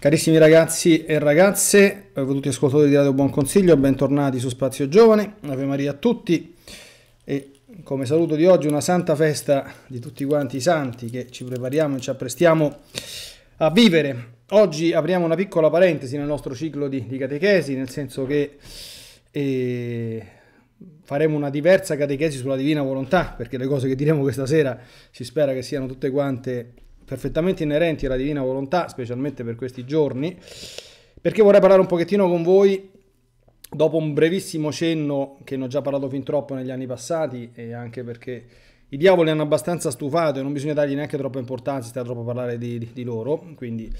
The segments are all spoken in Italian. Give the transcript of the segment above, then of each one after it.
Carissimi ragazzi e ragazze, benvenuti eh, ascoltatori di Radio Buon Consiglio, bentornati su Spazio Giovane, Ave Maria a tutti e come saluto di oggi una santa festa di tutti quanti i santi che ci prepariamo e ci apprestiamo a vivere. Oggi apriamo una piccola parentesi nel nostro ciclo di, di catechesi, nel senso che eh, faremo una diversa catechesi sulla divina volontà, perché le cose che diremo questa sera si spera che siano tutte quante perfettamente inerenti alla divina volontà, specialmente per questi giorni, perché vorrei parlare un pochettino con voi, dopo un brevissimo cenno che ne ho già parlato fin troppo negli anni passati e anche perché i diavoli hanno abbastanza stufato e non bisogna dargli neanche troppa importanza, sta troppo a parlare di, di, di, loro, quindi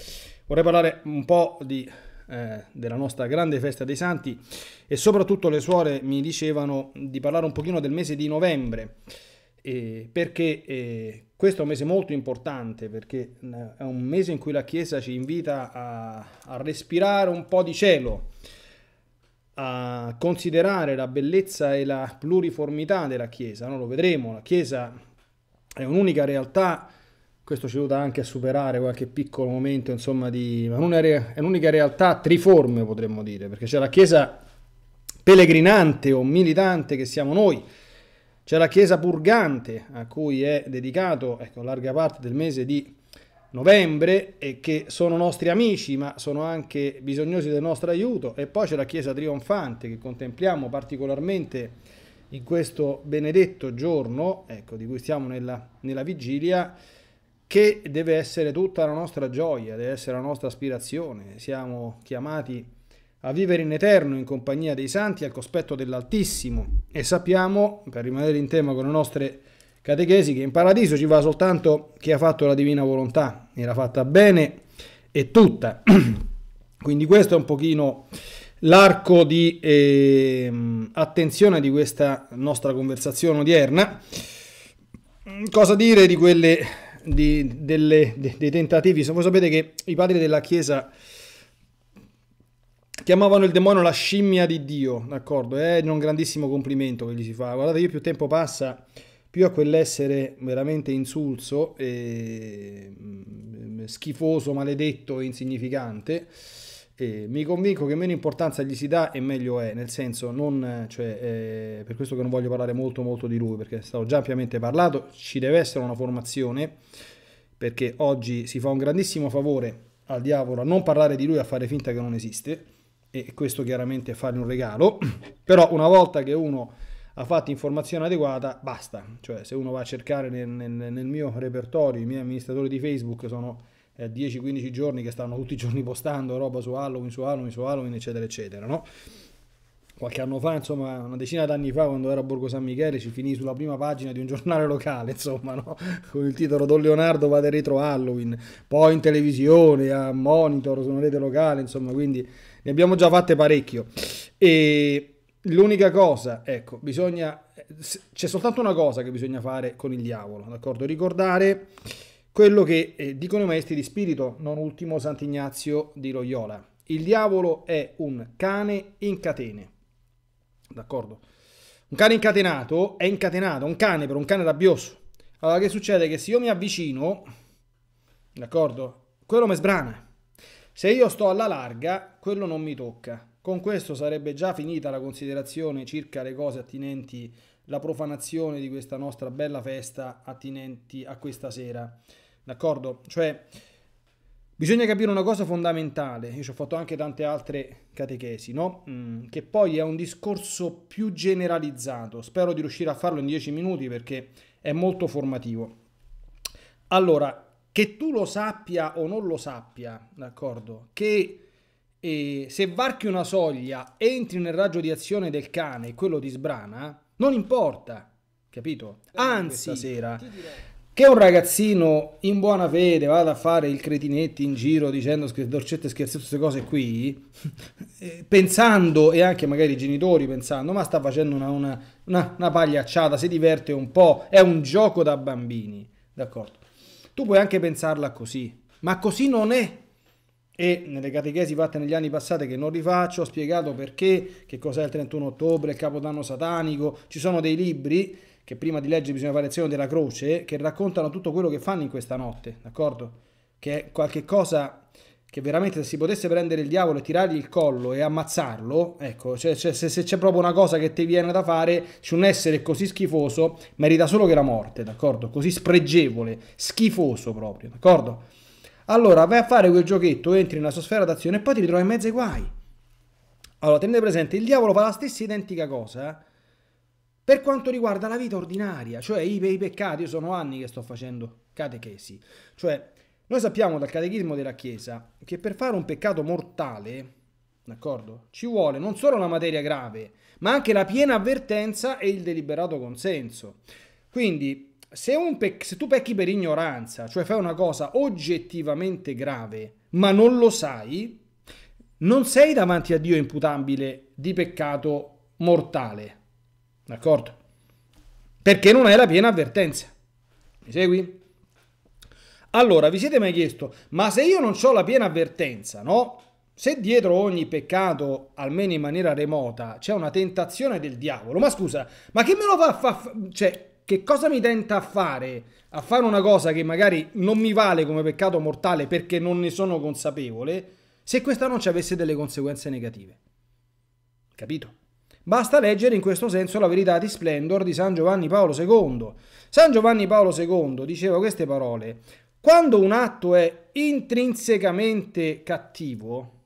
vorrei parlare un po' di, eh, della nostra grande festa dei santi e soprattutto le suore mi dicevano di parlare un pochino del mese di novembre eh, perché eh, questo è un mese molto importante, perché eh, è un mese in cui la Chiesa ci invita a, a respirare un po' di cielo, a considerare la bellezza e la pluriformità della Chiesa, no? lo vedremo, la Chiesa è un'unica realtà questo ci aiuta anche a superare qualche piccolo momento, insomma, di... ma è un'unica realtà triforme, potremmo dire, perché c'è la Chiesa pellegrinante o militante che siamo noi, c'è la chiesa purgante a cui è dedicato ecco, larga parte del mese di novembre e che sono nostri amici ma sono anche bisognosi del nostro aiuto e poi c'è la chiesa Trionfante che contempliamo particolarmente in questo benedetto giorno ecco, di cui stiamo nella, nella vigilia che deve essere tutta la nostra gioia, deve essere la nostra aspirazione. Siamo chiamati a a vivere in eterno in compagnia dei santi al cospetto dell'Altissimo. E sappiamo, per rimanere in tema con le nostre catechesi, che in paradiso ci va soltanto chi ha fatto la divina volontà e l'ha fatta bene e tutta. Quindi questo è un pochino l'arco di eh, attenzione di questa nostra conversazione odierna. Cosa dire di quelle, di, delle, de, dei tentativi? Voi sapete che i padri della Chiesa Chiamavano il demonio la scimmia di Dio, d'accordo? È un grandissimo complimento che gli si fa. Guardate, io più tempo passa, più a quell'essere veramente insulso, e mm, mm, schifoso, maledetto e insignificante, e mi convinco che meno importanza gli si dà e meglio è, nel senso, non, cioè, eh, per questo che non voglio parlare molto molto di lui, perché stavo già ampiamente parlato, ci deve essere una formazione, perché oggi si fa un grandissimo favore al diavolo a non parlare di lui, a fare finta che non esiste e questo chiaramente è fare un regalo, però una volta che uno ha fatto informazione adeguata, basta. Cioè, se uno va a cercare nel, nel, nel mio repertorio, i miei amministratori di Facebook sono eh, 10-15 giorni che stanno tutti i giorni postando roba su Halloween, su Halloween, su Halloween, eccetera, eccetera, no? Qualche anno fa, insomma, una decina d'anni fa, quando ero a Borgo San Michele, ci finì sulla prima pagina di un giornale locale, insomma, no? con il titolo Don Leonardo va retro Halloween, poi in televisione, a monitor, su una rete locale, insomma, quindi ne abbiamo già fatte parecchio. E l'unica cosa, ecco, bisogna... C'è soltanto una cosa che bisogna fare con il diavolo, d'accordo? Ricordare quello che eh, dicono i maestri di spirito, non ultimo Sant'Ignazio di Loyola. Il diavolo è un cane in catene, d'accordo? Un cane incatenato è incatenato, un cane per un cane rabbioso. Allora che succede? Che se io mi avvicino, d'accordo? Quello mi sbrana. Se io sto alla larga, quello non mi tocca. Con questo sarebbe già finita la considerazione circa le cose attinenti la profanazione di questa nostra bella festa attinenti a questa sera. D'accordo? Cioè, bisogna capire una cosa fondamentale, io ci ho fatto anche tante altre catechesi, no? Mm, che poi è un discorso più generalizzato, spero di riuscire a farlo in dieci minuti perché è molto formativo. Allora, che tu lo sappia o non lo sappia, d'accordo, che eh, se varchi una soglia, entri nel raggio di azione del cane e quello ti sbrana, non importa, capito? Anzi, sera, che un ragazzino in buona fede vada a fare il cretinetti in giro dicendo scher- dolcette scherzette queste cose qui, eh, pensando, e anche magari i genitori pensando, ma sta facendo una, una, una, una pagliacciata, si diverte un po', è un gioco da bambini, d'accordo? Tu puoi anche pensarla così, ma così non è. E nelle catechesi fatte negli anni passati che non rifaccio, ho spiegato perché, che cos'è il 31 ottobre, il Capodanno satanico, ci sono dei libri che prima di leggere bisogna fare azione della croce, che raccontano tutto quello che fanno in questa notte, d'accordo? Che è qualche cosa che veramente se si potesse prendere il diavolo e tirargli il collo e ammazzarlo, ecco, cioè, cioè, se, se c'è proprio una cosa che ti viene da fare su un essere così schifoso, merita solo che la morte, d'accordo? Così spregevole, schifoso proprio, d'accordo? Allora vai a fare quel giochetto, entri nella sua sfera d'azione e poi ti ritrovi in mezzo ai guai. Allora tenete presente, il diavolo fa la stessa identica cosa eh, per quanto riguarda la vita ordinaria, cioè i, i peccati, io sono anni che sto facendo catechesi, cioè noi sappiamo dal catechismo della Chiesa che per fare un peccato mortale, d'accordo, ci vuole non solo la materia grave, ma anche la piena avvertenza e il deliberato consenso. Quindi, se, se tu pecchi per ignoranza, cioè fai una cosa oggettivamente grave, ma non lo sai, non sei davanti a Dio imputabile di peccato mortale, d'accordo? Perché non hai la piena avvertenza. Mi segui? Allora, vi siete mai chiesto, ma se io non ho la piena avvertenza, no? Se dietro ogni peccato, almeno in maniera remota, c'è una tentazione del diavolo, ma scusa, ma che me lo fa, fa cioè, che cosa mi tenta a fare? A fare una cosa che magari non mi vale come peccato mortale perché non ne sono consapevole, se questa non ci avesse delle conseguenze negative. Capito? Basta leggere in questo senso la verità di splendor di San Giovanni Paolo II. San Giovanni Paolo II diceva queste parole: quando un atto è intrinsecamente cattivo,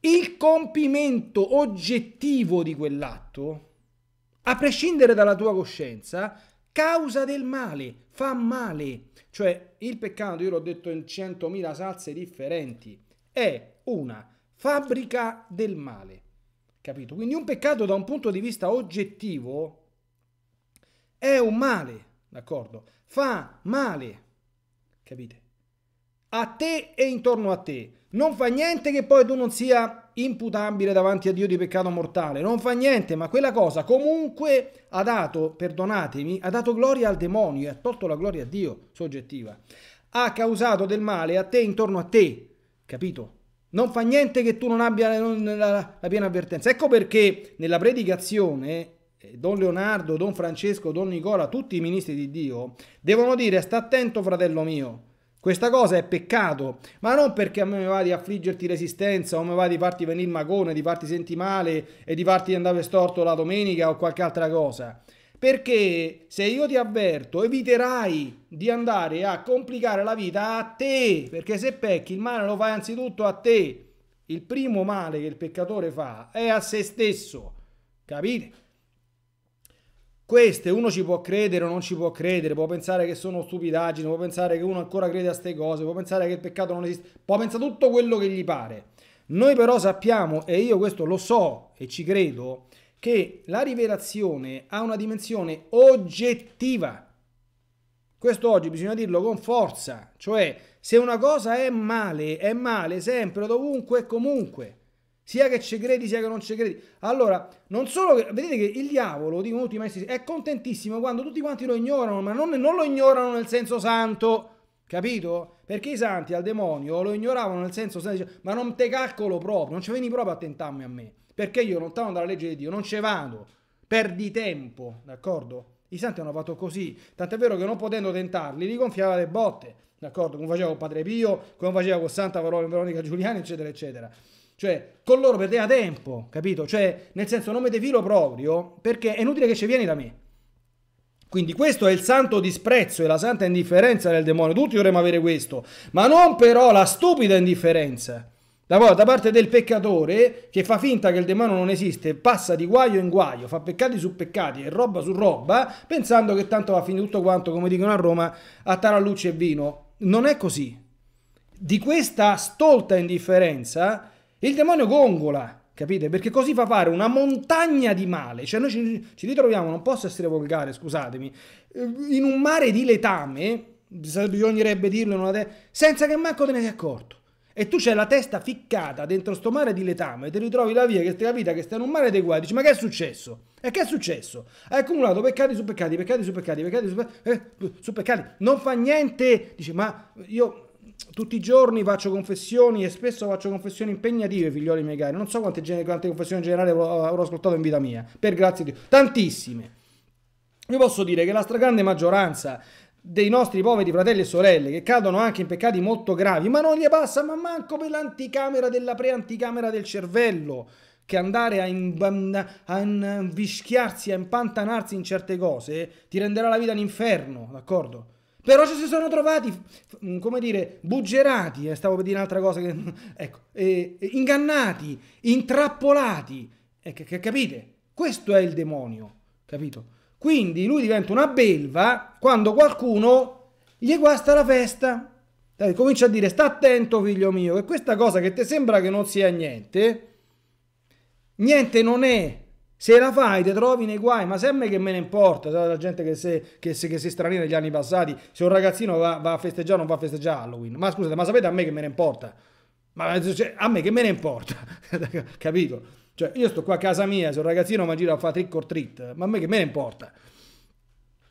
il compimento oggettivo di quell'atto, a prescindere dalla tua coscienza, causa del male, fa male. Cioè il peccato, io l'ho detto in 100.000 salse differenti, è una fabbrica del male. Capito? Quindi un peccato da un punto di vista oggettivo è un male, d'accordo? Fa male. Capite? A te e intorno a te. Non fa niente che poi tu non sia imputabile davanti a Dio di peccato mortale. Non fa niente, ma quella cosa comunque ha dato, perdonatemi, ha dato gloria al demonio e ha tolto la gloria a Dio soggettiva. Ha causato del male a te e intorno a te. Capito? Non fa niente che tu non abbia la, la, la piena avvertenza. Ecco perché nella predicazione eh, Don Leonardo, Don Francesco, Don Nicola, tutti i ministri di Dio, devono dire sta attento fratello mio, questa cosa è peccato, ma non perché a me va di affliggerti resistenza o mi va di farti venire il magone, di farti sentire male e di farti andare storto la domenica o qualche altra cosa. Perché se io ti avverto eviterai di andare a complicare la vita a te, perché se pecchi il male lo fai anzitutto a te. Il primo male che il peccatore fa è a se stesso, capite? Queste uno ci può credere o non ci può credere, può pensare che sono stupidaggini, può pensare che uno ancora crede a queste cose, può pensare che il peccato non esiste, può pensare tutto quello che gli pare. Noi però sappiamo, e io questo lo so e ci credo, che la rivelazione ha una dimensione oggettiva. Questo oggi bisogna dirlo con forza, cioè se una cosa è male, è male sempre, dovunque e comunque sia che ci credi sia che non ci credi. Allora, non solo che, vedete che il diavolo, dicono tutti i maestri, è contentissimo quando tutti quanti lo ignorano, ma non, non lo ignorano nel senso santo, capito? Perché i santi al demonio lo ignoravano nel senso santo, ma non te calcolo proprio, non ci vieni proprio a tentarmi a me, perché io lontano dalla legge di Dio, non ci vado, perdi tempo, d'accordo? I santi hanno fatto così, tant'è vero che non potendo tentarli, li gonfiava le botte, d'accordo? Come faceva con Padre Pio, come faceva con Santa Veronica Giuliani, eccetera, eccetera. Cioè, con loro perdeva tempo, capito? Cioè, nel senso, non mi defilo proprio perché è inutile che ci vieni da me. Quindi questo è il santo disprezzo e la santa indifferenza del demonio. Tutti dovremmo avere questo, ma non però la stupida indifferenza. Da, da parte del peccatore che fa finta che il demonio non esiste, passa di guaio in guaio, fa peccati su peccati e roba su roba, pensando che tanto va a finire tutto quanto, come dicono a Roma, a tarallucce e vino. Non è così. Di questa stolta indifferenza il demonio gongola, capite? Perché così fa fare una montagna di male. Cioè noi ci, ci ritroviamo, non posso essere volgare, scusatemi, eh, in un mare di letame, bisognerebbe dirlo in una te- senza che manco te ne sei accorto. E tu c'hai la testa ficcata dentro sto mare di letame e ti ritrovi la via che ti capita che stai in un mare dei guai. Dici, ma che è successo? E che è successo? Hai accumulato peccati su peccati, peccati su peccati, peccati su, pe- eh, su peccati. Non fa niente. Dici, ma io tutti i giorni faccio confessioni e spesso faccio confessioni impegnative, figlioli miei cari. Non so quante, quante confessioni generali avrò ascoltato in vita mia, per grazie di Dio. Tantissime. Vi posso dire che la stragrande maggioranza dei nostri poveri fratelli e sorelle che cadono anche in peccati molto gravi, ma non gli passa, ma manco per l'anticamera della pre-anticamera del cervello, che andare a, invischiarsi, a, in, a impantanarsi in certe cose, ti renderà la vita un inferno, d'accordo? Però ci si sono trovati, mm, come dire, buggerati, eh, stavo per dire un'altra cosa, che, ecco, eh, ingannati, intrappolati. Eh, che, che, capite? Questo è il demonio, capito? Quindi lui diventa una belva quando qualcuno gli guasta la festa. Dai, comincia a dire, sta attento figlio mio, che questa cosa che ti sembra che non sia niente, niente non è se la fai ti trovi nei guai, ma sembra che me ne importa, la gente che si, che, si, che si negli anni passati, se un ragazzino va, va a festeggiare o non va a festeggiare Halloween, ma scusate, ma sapete a me che me ne importa? Ma cioè, a me che me ne importa, capito? Cioè, io sto qua a casa mia, se un ragazzino mi gira a fare trick or treat, ma a me che me ne importa,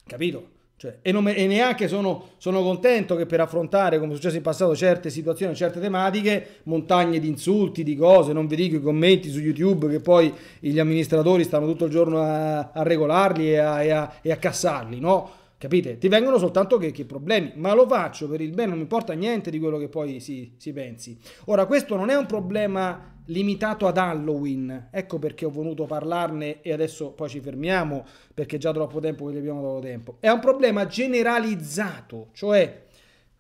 capito? Cioè, e, me, e, neanche sono, sono, contento che per affrontare, come è successo in passato, certe situazioni, certe tematiche, montagne di insulti, di cose, non vi dico i commenti su YouTube che poi gli amministratori stanno tutto il giorno a, a regolarli e a, e, a, e a, cassarli, no? Capite? Ti vengono soltanto che, che, problemi, ma lo faccio per il bene, non mi importa niente di quello che poi si, si pensi. Ora, questo non è un problema limitato ad Halloween. Ecco perché ho voluto parlarne e adesso poi ci fermiamo perché già troppo tempo che abbiamo dato tempo. È un problema generalizzato, cioè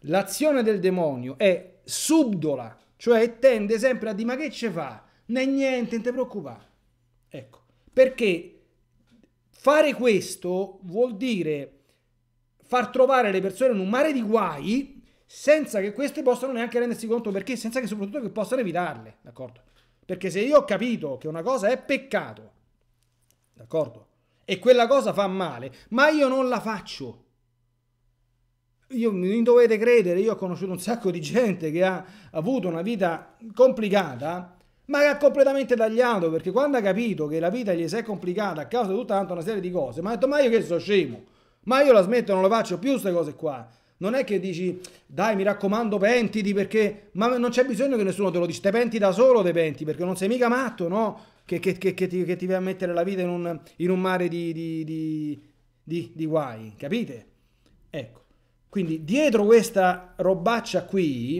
l'azione del demonio è subdola, cioè tende sempre a dire ma che ce fa? Né niente, non ti preoccupare. Ecco, perché fare questo vuol dire far trovare le persone in un mare di guai senza che queste possano neanche rendersi conto perché, senza che soprattutto che possano evitarle, d'accordo? Perché se io ho capito che una cosa è peccato, d'accordo? E quella cosa fa male, ma io non la faccio. Io, mi dovete credere, io ho conosciuto un sacco di gente che ha avuto una vita complicata, ma che ha completamente tagliato, perché quando ha capito che la vita gli si è complicata a causa di tutta una serie di cose, ma ha detto, ma io che sono scemo, ma io la smetto, non lo faccio più queste cose qua. Non è che dici, dai, mi raccomando, pentiti perché... Ma non c'è bisogno che nessuno te lo dice, te penti da solo, te penti, perché non sei mica matto, no? Che, che, che, che ti, che ti va a mettere la vita in un, in un mare di, di, di, di, di guai, capite? Ecco. Quindi dietro questa robaccia qui,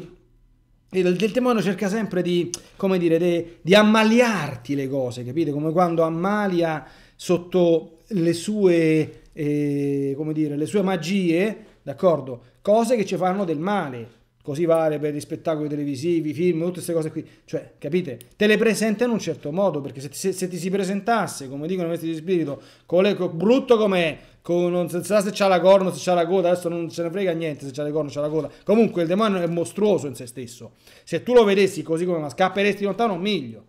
il, il demonio cerca sempre di, come dire, de, di ammaliarti le cose, capite? Come quando ammalia sotto le sue, eh, come dire, le sue magie, d'accordo? Cose che ci fanno del male, così vale per gli spettacoli televisivi, film, tutte queste cose qui, cioè, capite? Te le presenta in un certo modo, perché se, se, se ti si presentasse, come dicono questi di spirito, con le, con, brutto com'è, con, non si sa se c'ha la corno, se c'ha la coda, adesso non se ne frega niente se c'ha le corna, c'ha la coda, comunque il demonio è mostruoso in se stesso, se tu lo vedessi così come ma scapperesti lontano un miglio,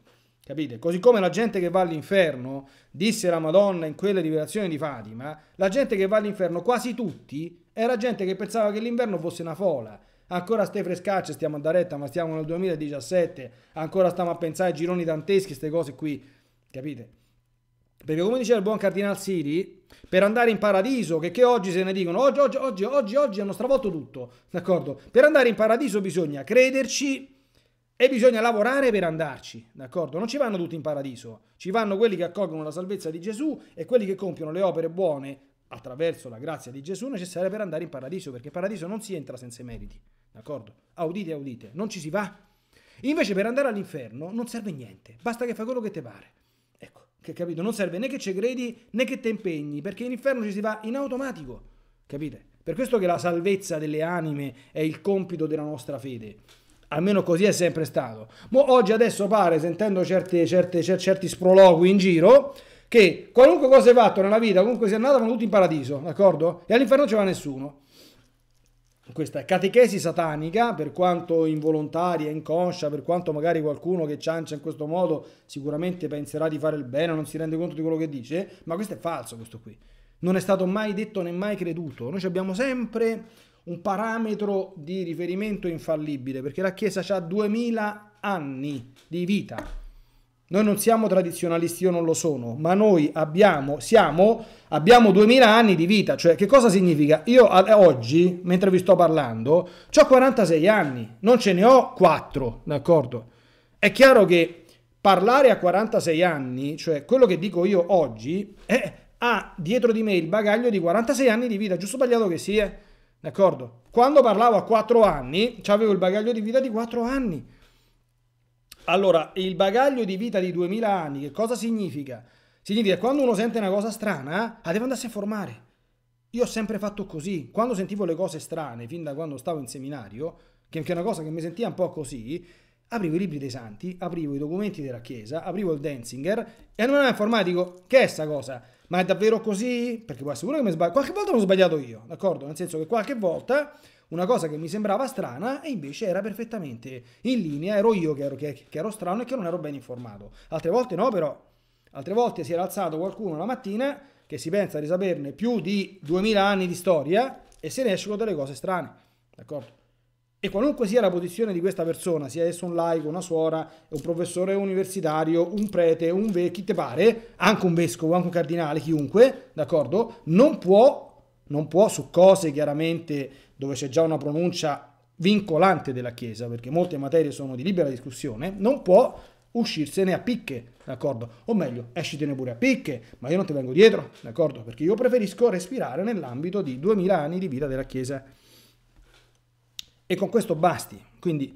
Capite? Così come la gente che va all'inferno, disse la Madonna in quelle rivelazioni di Fatima, la gente che va all'inferno, quasi tutti, era gente che pensava che l'inverno fosse una fola. Ancora ste frescacce stiamo a retta, ma stiamo nel 2017, ancora stiamo a pensare ai gironi danteschi, queste cose qui. Capite? Perché come diceva il buon Cardinal Siri, per andare in paradiso, che, che oggi se ne dicono, oggi, oggi, oggi, oggi, oggi hanno stravolto tutto, d'accordo? Per andare in paradiso bisogna crederci, e bisogna lavorare per andarci, d'accordo? Non ci vanno tutti in paradiso, ci vanno quelli che accolgono la salvezza di Gesù e quelli che compiono le opere buone attraverso la grazia di Gesù necessarie per andare in paradiso, perché in paradiso non si entra senza i meriti, d'accordo? Audite, audite, non ci si va. Invece per andare all'inferno non serve niente, basta che fai quello che ti pare. Ecco, che capito? Non serve né che ci credi né che ti impegni, perché in inferno ci si va in automatico, capite? Per questo che la salvezza delle anime è il compito della nostra fede. Almeno così è sempre stato. Ma oggi adesso pare, sentendo certi, certi, certi sprologhi in giro, che qualunque cosa hai fatto nella vita, comunque sia andato, vanno tutti in paradiso, d'accordo? E all'inferno non ce va nessuno. Questa è catechesi satanica, per quanto involontaria, inconscia, per quanto magari qualcuno che ciancia in questo modo sicuramente penserà di fare il bene, non si rende conto di quello che dice, ma questo è falso, questo qui. Non è stato mai detto né mai creduto. Noi ci abbiamo sempre un parametro di riferimento infallibile, perché la Chiesa ha 2000 anni di vita. Noi non siamo tradizionalisti, io non lo sono, ma noi abbiamo, siamo, abbiamo 2000 anni di vita, cioè che cosa significa? Io oggi, mentre vi sto parlando, ho 46 anni, non ce ne ho 4, d'accordo? È chiaro che parlare a 46 anni, cioè quello che dico io oggi, è, ha dietro di me il bagaglio di 46 anni di vita, giusto sbagliato che sia? D'accordo? Quando parlavo a 4 anni, avevo il bagaglio di vita di 4 anni. Allora, il bagaglio di vita di 2000 anni, che cosa significa? Significa che quando uno sente una cosa strana, ah, deve andarsi a formare. Io ho sempre fatto così. Quando sentivo le cose strane, fin da quando stavo in seminario, che è una cosa che mi sentiva un po' così, aprivo i libri dei santi, aprivo i documenti della chiesa, aprivo il Denzinger e non era informatico. Che è sta cosa? Ma è davvero così? Perché può sicuro che mi sbaglio. Qualche volta l'ho sbagliato io, d'accordo? Nel senso che qualche volta una cosa che mi sembrava strana e invece era perfettamente in linea, ero io che ero, che, che ero strano e che non ero ben informato. Altre volte no, però. Altre volte si era alzato qualcuno la mattina che si pensa di saperne più di 2000 anni di storia e se ne escono delle cose strane, d'accordo? E qualunque sia la posizione di questa persona, sia esso un laico, una suora, un professore universitario, un prete, un ve- chi te pare, anche un vescovo, anche un cardinale, chiunque, d'accordo? Non può, non può su cose chiaramente dove c'è già una pronuncia vincolante della Chiesa, perché molte materie sono di libera discussione, non può uscirsene a picche, d'accordo? O meglio, escitene pure a picche, ma io non ti vengo dietro, d'accordo? Perché io preferisco respirare nell'ambito di 2000 anni di vita della Chiesa. E con questo basti. Quindi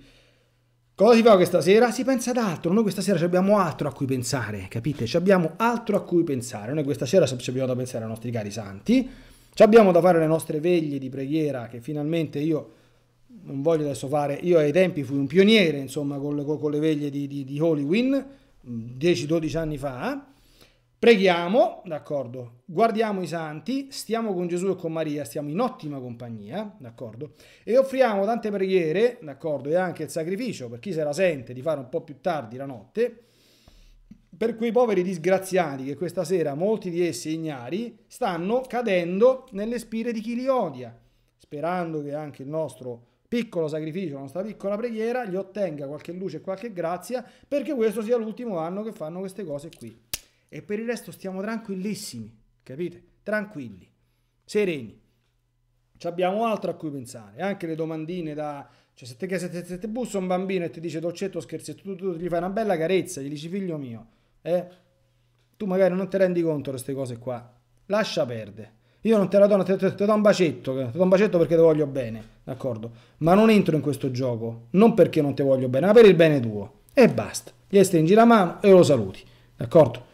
cosa si fa questa sera? Si pensa ad altro. Noi questa sera abbiamo altro a cui pensare, capite? Ci abbiamo altro a cui pensare. Noi questa sera ci abbiamo da pensare ai nostri cari santi. Ci abbiamo da fare le nostre veglie di preghiera che finalmente io non voglio adesso fare, io ai tempi fui un pioniere insomma con le, con le veglie di, di, di Halloween, 10-12 anni fa, Eh? Preghiamo, d'accordo? Guardiamo i santi, stiamo con Gesù e con Maria, stiamo in ottima compagnia, d'accordo? E offriamo tante preghiere, d'accordo? E anche il sacrificio per chi se la sente di fare un po' più tardi la notte, per quei poveri disgraziati che questa sera, molti di essi ignari, stanno cadendo nelle spire di chi li odia, sperando che anche il nostro piccolo sacrificio, la nostra piccola preghiera, gli ottenga qualche luce e qualche grazia, perché questo sia l'ultimo anno che fanno queste cose qui. E per il resto stiamo tranquillissimi, capite? Tranquilli, sereni. Ci abbiamo altro a cui pensare, anche le domandine da... Cioè se te, che, se te, se te bussa un bambino e ti dice dolcetto scherzetto, tu, tu, tu gli fai una bella carezza, gli dici figlio mio, eh? Tu magari non ti rendi conto di queste cose qua, lascia perdere. Io non te la do, te, te, te do un bacetto, eh, ti do un bacetto perché ti voglio bene, d'accordo? Ma non entro in questo gioco, non perché non ti voglio bene, ma per il bene tuo. E basta. Gli stringi la mano e lo saluti, d'accordo?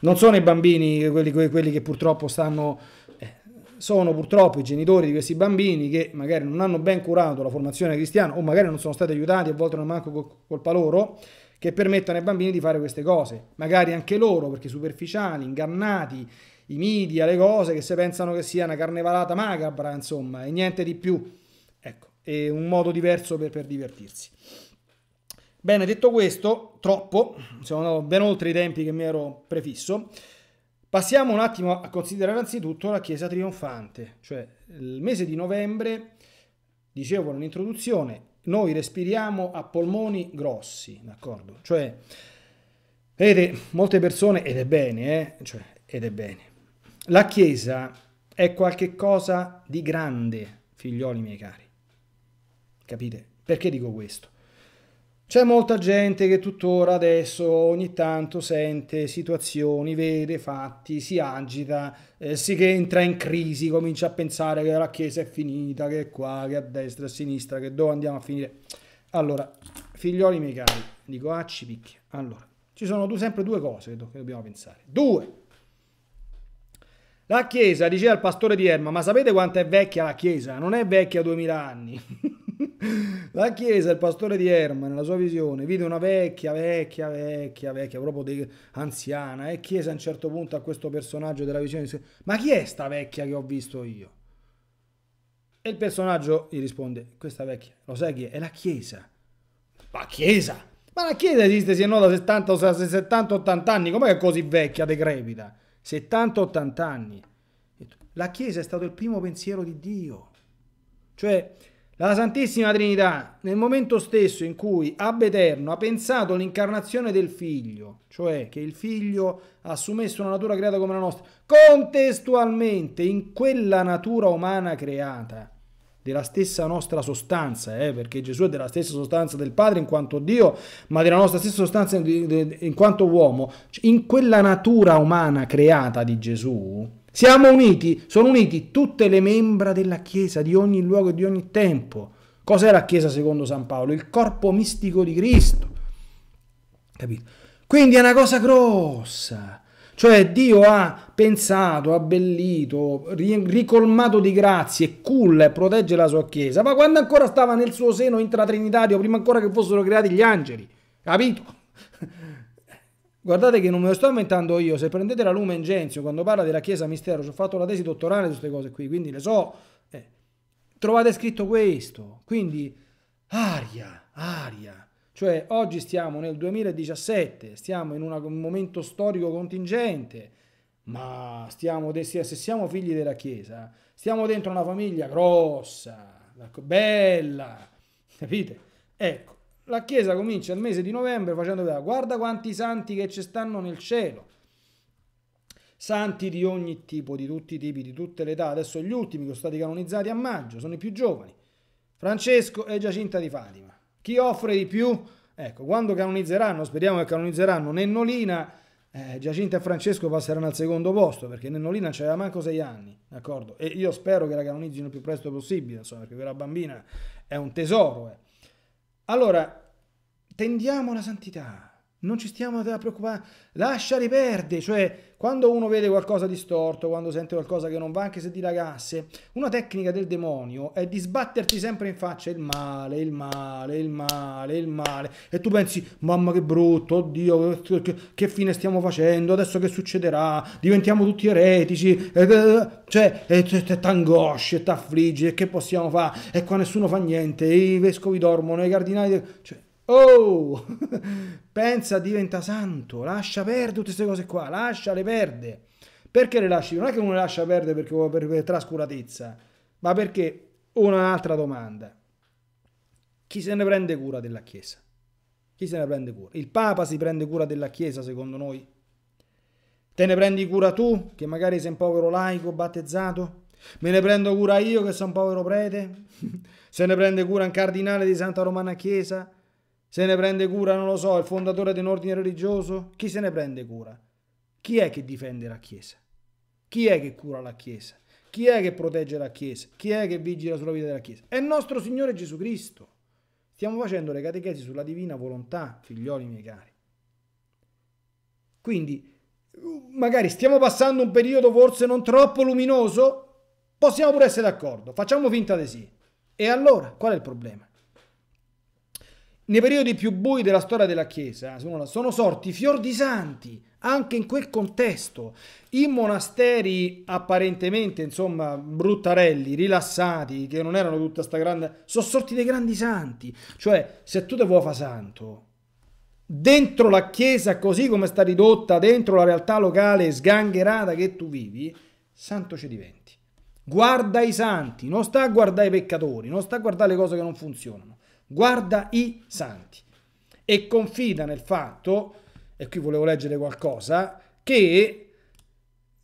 non sono i bambini quelli, quelli che purtroppo stanno eh, sono purtroppo i genitori di questi bambini che magari non hanno ben curato la formazione cristiana o magari non sono stati aiutati, a volte non manco col, colpa loro, che permettono ai bambini di fare queste cose. Magari anche loro, perché superficiali, ingannati, i media, le cose che se pensano che sia una carnevalata macabra, insomma, e niente di più. Ecco, è un modo diverso per, per divertirsi. Bene, detto questo, troppo, siamo andati ben oltre i tempi che mi ero prefisso. Passiamo un attimo a considerare anzitutto la Chiesa trionfante, cioè il mese di novembre, dicevo nell'introduzione, noi respiriamo a polmoni grossi, d'accordo? Cioè, vedete, molte persone, ed è bene, eh? cioè, ed è bene. La Chiesa è qualcosa di grande, figlioli miei cari. Capite? Perché dico questo? C'è molta gente che tuttora adesso ogni tanto sente situazioni, vede fatti, si agita, eh, si che entra in crisi, comincia a pensare che la chiesa è finita, che è qua, che è a destra, a sinistra, che dove andiamo a finire. Allora, figlioli miei cari, dico ah ci picchia. Allora, ci sono due, sempre due cose che, che dobbiamo pensare. Due. La chiesa, diceva il pastore di Erma, ma sapete quanto è vecchia la chiesa? Non è vecchia 2000 anni. La chiesa, il pastore di Erma, nella sua visione, vide una vecchia, vecchia, vecchia, vecchia, proprio de- anziana, e chiese a un certo punto a questo personaggio della visione, ma chi è sta vecchia che ho visto io? E il personaggio gli risponde, questa vecchia, lo sai chi è? È la chiesa. La chiesa? Ma la chiesa esiste se no da 70 70-80 anni, com'è che è così vecchia, decrepita? 70-80 anni. La chiesa è stato il primo pensiero di Dio. Cioè, la Santissima Trinità, nel momento stesso in cui Ab Eterno ha pensato l'incarnazione del figlio, cioè che il figlio ha assumesso una natura creata come la nostra, contestualmente in quella natura umana creata, della stessa nostra sostanza, eh, perché Gesù è della stessa sostanza del Padre in quanto Dio, ma della nostra stessa sostanza in quanto uomo, cioè in quella natura umana creata di Gesù, siamo uniti, sono uniti tutte le membra della Chiesa di ogni luogo e di ogni tempo. Cos'è la Chiesa secondo San Paolo? Il corpo mistico di Cristo. Capito? Quindi è una cosa grossa. Cioè Dio ha pensato, abbellito, ricolmato di grazie, culla e protegge la sua Chiesa, ma quando ancora stava nel suo seno intratrinitario, prima ancora che fossero creati gli angeli. Capito? Guardate che non me lo sto inventando io, se prendete la Lumen Genzio quando parla della Chiesa Mistero, ci ho fatto la tesi dottorale su queste cose qui, quindi le so, eh. trovate scritto questo, quindi aria, aria, cioè oggi stiamo nel 2017, stiamo in una, un momento storico contingente, ma stiamo, se siamo figli della Chiesa, stiamo dentro una famiglia grossa, bella, capite? Ecco, la Chiesa comincia il mese di novembre facendo vedere, guarda quanti santi che ci stanno nel cielo, santi di ogni tipo, di tutti i tipi, di tutte le età, adesso gli ultimi che sono stati canonizzati a maggio, sono i più giovani, Francesco e Giacinta di Fatima. Chi offre di più? Ecco, quando canonizzeranno, speriamo che canonizzeranno Nennolina, eh, Giacinta e Francesco passeranno al secondo posto perché Nennolina c'era manco sei anni, d'accordo? E io spero che la canonizzino il più presto possibile, insomma, perché quella bambina è un tesoro, eh. Allora, tendiamo la santità non ci stiamo a preoccupare, lasciali perdere, cioè quando uno vede qualcosa di storto, quando sente qualcosa che non va anche se dilagasse, una tecnica del demonio è di sbatterti sempre in faccia il male, il male, il male, il male e tu pensi mamma che brutto, oddio che, che, fine stiamo facendo, adesso che succederà, diventiamo tutti eretici, eh, cioè e, e t'angosci e t'affliggi e che possiamo fare e qua nessuno fa niente, i vescovi dormono, i cardinali... Cioè, Oh, pensa diventa santo, lascia perdere tutte queste cose qua, lasciale perdere. Perché le lasci? Non è che uno le lascia perdere perché vuole per, per trascuratezza, ma perché un'altra domanda. Chi se ne prende cura della Chiesa? Chi se ne prende cura? Il Papa si prende cura della Chiesa, secondo noi? Te ne prendi cura tu, che magari sei un povero laico battezzato? Me ne prendo cura io, che sono un povero prete? se ne prende cura un cardinale di Santa Romana Chiesa? Se ne prende cura, non lo so, il fondatore di un ordine religioso? Chi se ne prende cura? Chi è che difende la Chiesa? Chi è che cura la Chiesa? Chi è che protegge la Chiesa? Chi è che vigila sulla vita della Chiesa? È il nostro Signore Gesù Cristo. Stiamo facendo le catechesi sulla divina volontà, figlioli miei cari. Quindi, magari stiamo passando un periodo forse non troppo luminoso, possiamo pure essere d'accordo, facciamo finta di sì. E allora, qual è il problema? Nei periodi più bui della storia della Chiesa sono, sorti fior di santi, anche in quel contesto. in monasteri apparentemente, insomma, bruttarelli, rilassati, che non erano tutta sta grande, sono sorti dei grandi santi. Cioè, se tu te vuoi fare santo, dentro la Chiesa così come sta ridotta, dentro la realtà locale sgangherata che tu vivi, santo ci diventi. Guarda i santi, non sta a guardare i peccatori, non sta a guardare le cose che non funzionano guarda i santi e confida nel fatto, e qui volevo leggere qualcosa, che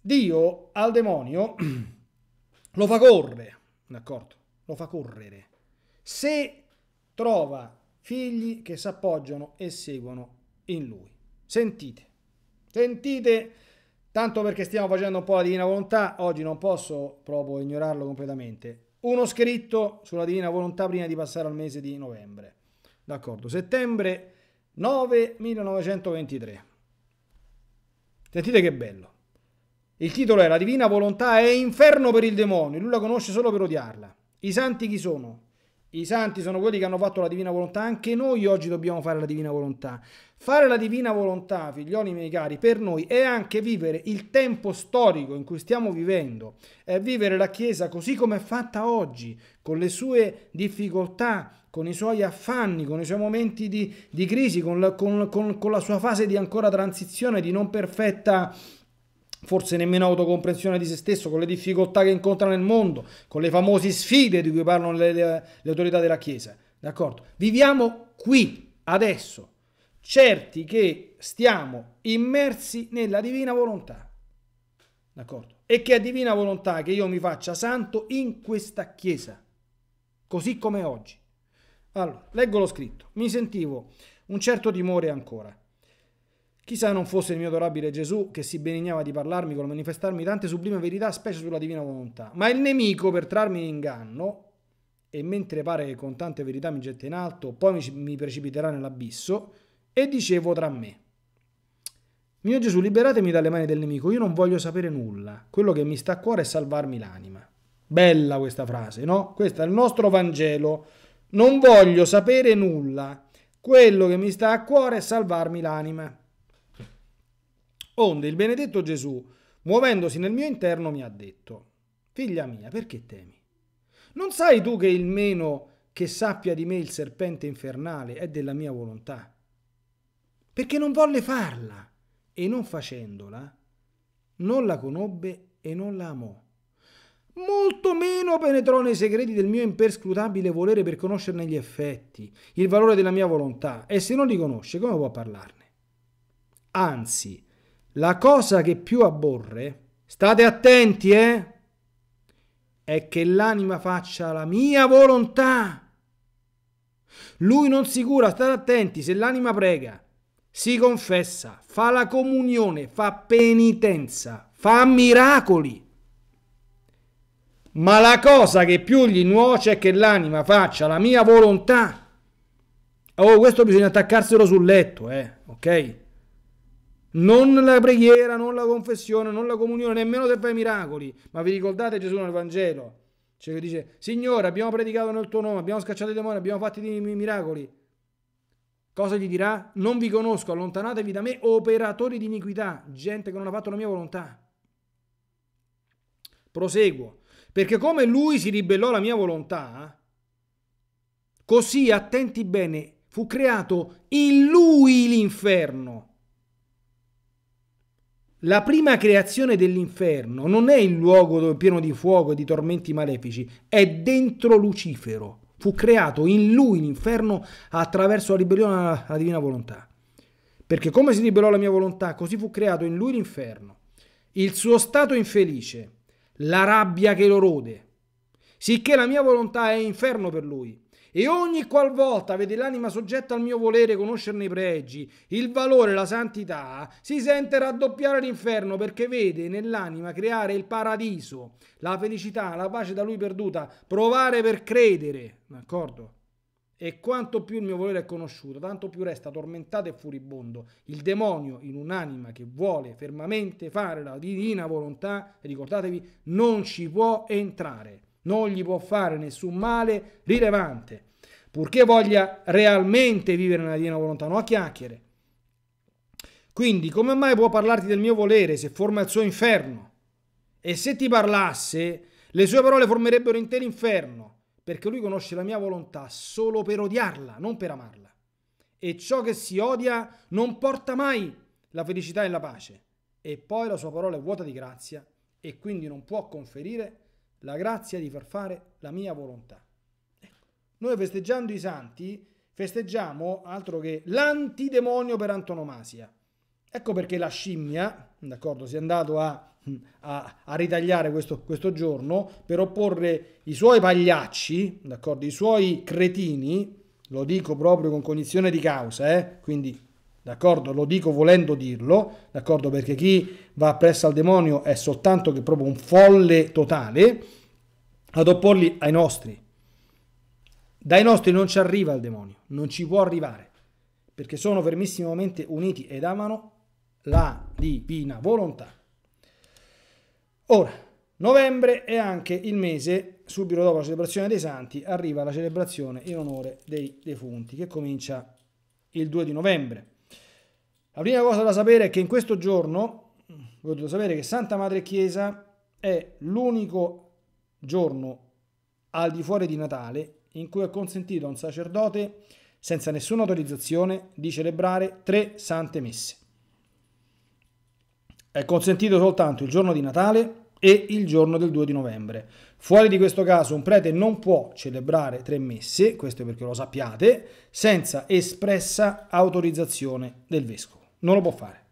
Dio al demonio lo fa correre, d'accordo? Lo fa correre. Se trova figli che si appoggiano e seguono in lui. Sentite, sentite, tanto perché stiamo facendo un po' la divina volontà, oggi non posso proprio ignorarlo completamente uno scritto sulla divina volontà prima di passare al mese di novembre. D'accordo, settembre 9 1923. Sentite che bello. Il titolo è La divina volontà è inferno per il demonio, lui la conosce solo per odiarla. I santi chi sono? I santi sono quelli che hanno fatto la divina volontà, anche noi oggi dobbiamo fare la divina volontà. Fare la divina volontà, figlioli miei cari, per noi è anche vivere il tempo storico in cui stiamo vivendo, è vivere la Chiesa così come è fatta oggi, con le sue difficoltà, con i suoi affanni, con i suoi momenti di, di crisi, con la, con, con, con la sua fase di ancora transizione, di non perfetta forse nemmeno autocomprensione di se stesso, con le difficoltà che incontra nel mondo, con le famose sfide di cui parlano le, le, le autorità della Chiesa. D'accordo? Viviamo qui, adesso, certi che stiamo immersi nella divina volontà. D'accordo? E che è divina volontà che io mi faccia santo in questa Chiesa, così come oggi. Allora, leggo lo scritto. Mi sentivo un certo timore ancora Chissà non fosse il mio adorabile Gesù che si benignava di parlarmi col manifestarmi tante sublime verità, specie sulla divina volontà. Ma il nemico, per trarmi in inganno, e mentre pare che con tante verità mi getta in alto, poi mi, mi precipiterà nell'abisso, e dicevo tra me. Mio Gesù, liberatemi dalle mani del nemico, io non voglio sapere nulla. Quello che mi sta a cuore è salvarmi l'anima. Bella questa frase, no? Questo è il nostro Vangelo. Non voglio sapere nulla. Quello che mi sta a cuore è salvarmi l'anima. Onde il benedetto Gesù, muovendosi nel mio interno, mi ha detto, Figlia mia, perché temi? Non sai tu che il meno che sappia di me il serpente infernale è della mia volontà? Perché non volle farla e non facendola, non la conobbe e non la amò. Molto meno penetrò nei segreti del mio imperscrutabile volere per conoscerne gli effetti, il valore della mia volontà, e se non li conosce, come può parlarne? Anzi, la cosa che più aborre, state attenti, eh, è che l'anima faccia la mia volontà. Lui non si cura, state attenti, se l'anima prega, si confessa, fa la comunione, fa penitenza, fa miracoli. Ma la cosa che più gli nuoce è che l'anima faccia la mia volontà. Oh, questo bisogna attaccarselo sul letto, eh, ok? non la preghiera, non la confessione, non la comunione, nemmeno se fai miracoli. Ma vi ricordate Gesù nel Vangelo? Cioè che dice, Signore, abbiamo predicato nel tuo nome, abbiamo scacciato i demoni, abbiamo fatto i miracoli. Cosa gli dirà? Non vi conosco, allontanatevi da me, operatori di iniquità, gente che non ha fatto la mia volontà. Proseguo. Perché come lui si ribellò alla mia volontà, così attenti bene, fu creato in lui l'inferno la prima creazione dell'inferno non è il luogo pieno di fuoco e di tormenti malefici, è dentro Lucifero. Fu creato in lui l'inferno attraverso la ribellione alla divina volontà. Perché come si ribellò la mia volontà, così fu creato in lui l'inferno, il suo stato infelice, la rabbia che lo rode, sicché la mia volontà è inferno per lui e ogni qualvolta vede l'anima soggetta al mio volere conoscerne i pregi, il valore, la santità, si sente raddoppiare l'inferno perché vede nell'anima creare il paradiso, la felicità, la pace da lui perduta, provare per credere, d'accordo? E quanto più il mio volere è conosciuto, tanto più resta tormentato e furibondo il demonio in un'anima che vuole fermamente fare la divina volontà, ricordatevi, non ci può entrare non gli può fare nessun male rilevante, purché voglia realmente vivere nella divina volontà, non a chiacchiere. Quindi, come mai può parlarti del mio volere se forma il suo inferno? E se ti parlasse, le sue parole formerebbero in te perché lui conosce la mia volontà solo per odiarla, non per amarla. E ciò che si odia non porta mai la felicità e la pace. E poi la sua parola è vuota di grazia e quindi non può conferire la grazia di far fare la mia volontà. Ecco. Noi festeggiando i santi festeggiamo altro che l'antidemonio per antonomasia. Ecco perché la scimmia, d'accordo, si è andato a, a, a ritagliare questo, questo, giorno per opporre i suoi pagliacci, d'accordo, i suoi cretini, lo dico proprio con cognizione di causa, eh, quindi d'accordo? Lo dico volendo dirlo, d'accordo? Perché chi va appresso al demonio è soltanto che proprio un folle totale ad opporli ai nostri. Dai nostri non ci arriva il demonio, non ci può arrivare, perché sono fermissimamente uniti ed amano la divina volontà. Ora, novembre è anche il mese, subito dopo la celebrazione dei santi, arriva la celebrazione in onore dei defunti, che comincia il 2 di novembre. La prima cosa da sapere è che in questo giorno, dovete mm, sapere che Santa Madre Chiesa è l'unico giorno al di fuori di Natale in cui è consentito a un sacerdote, senza nessuna autorizzazione, di celebrare tre sante messe. È consentito soltanto il giorno di Natale e il giorno del 2 di novembre. Fuori di questo caso un prete non può celebrare tre messe, questo perché lo sappiate, senza espressa autorizzazione del vescovo non lo può fare.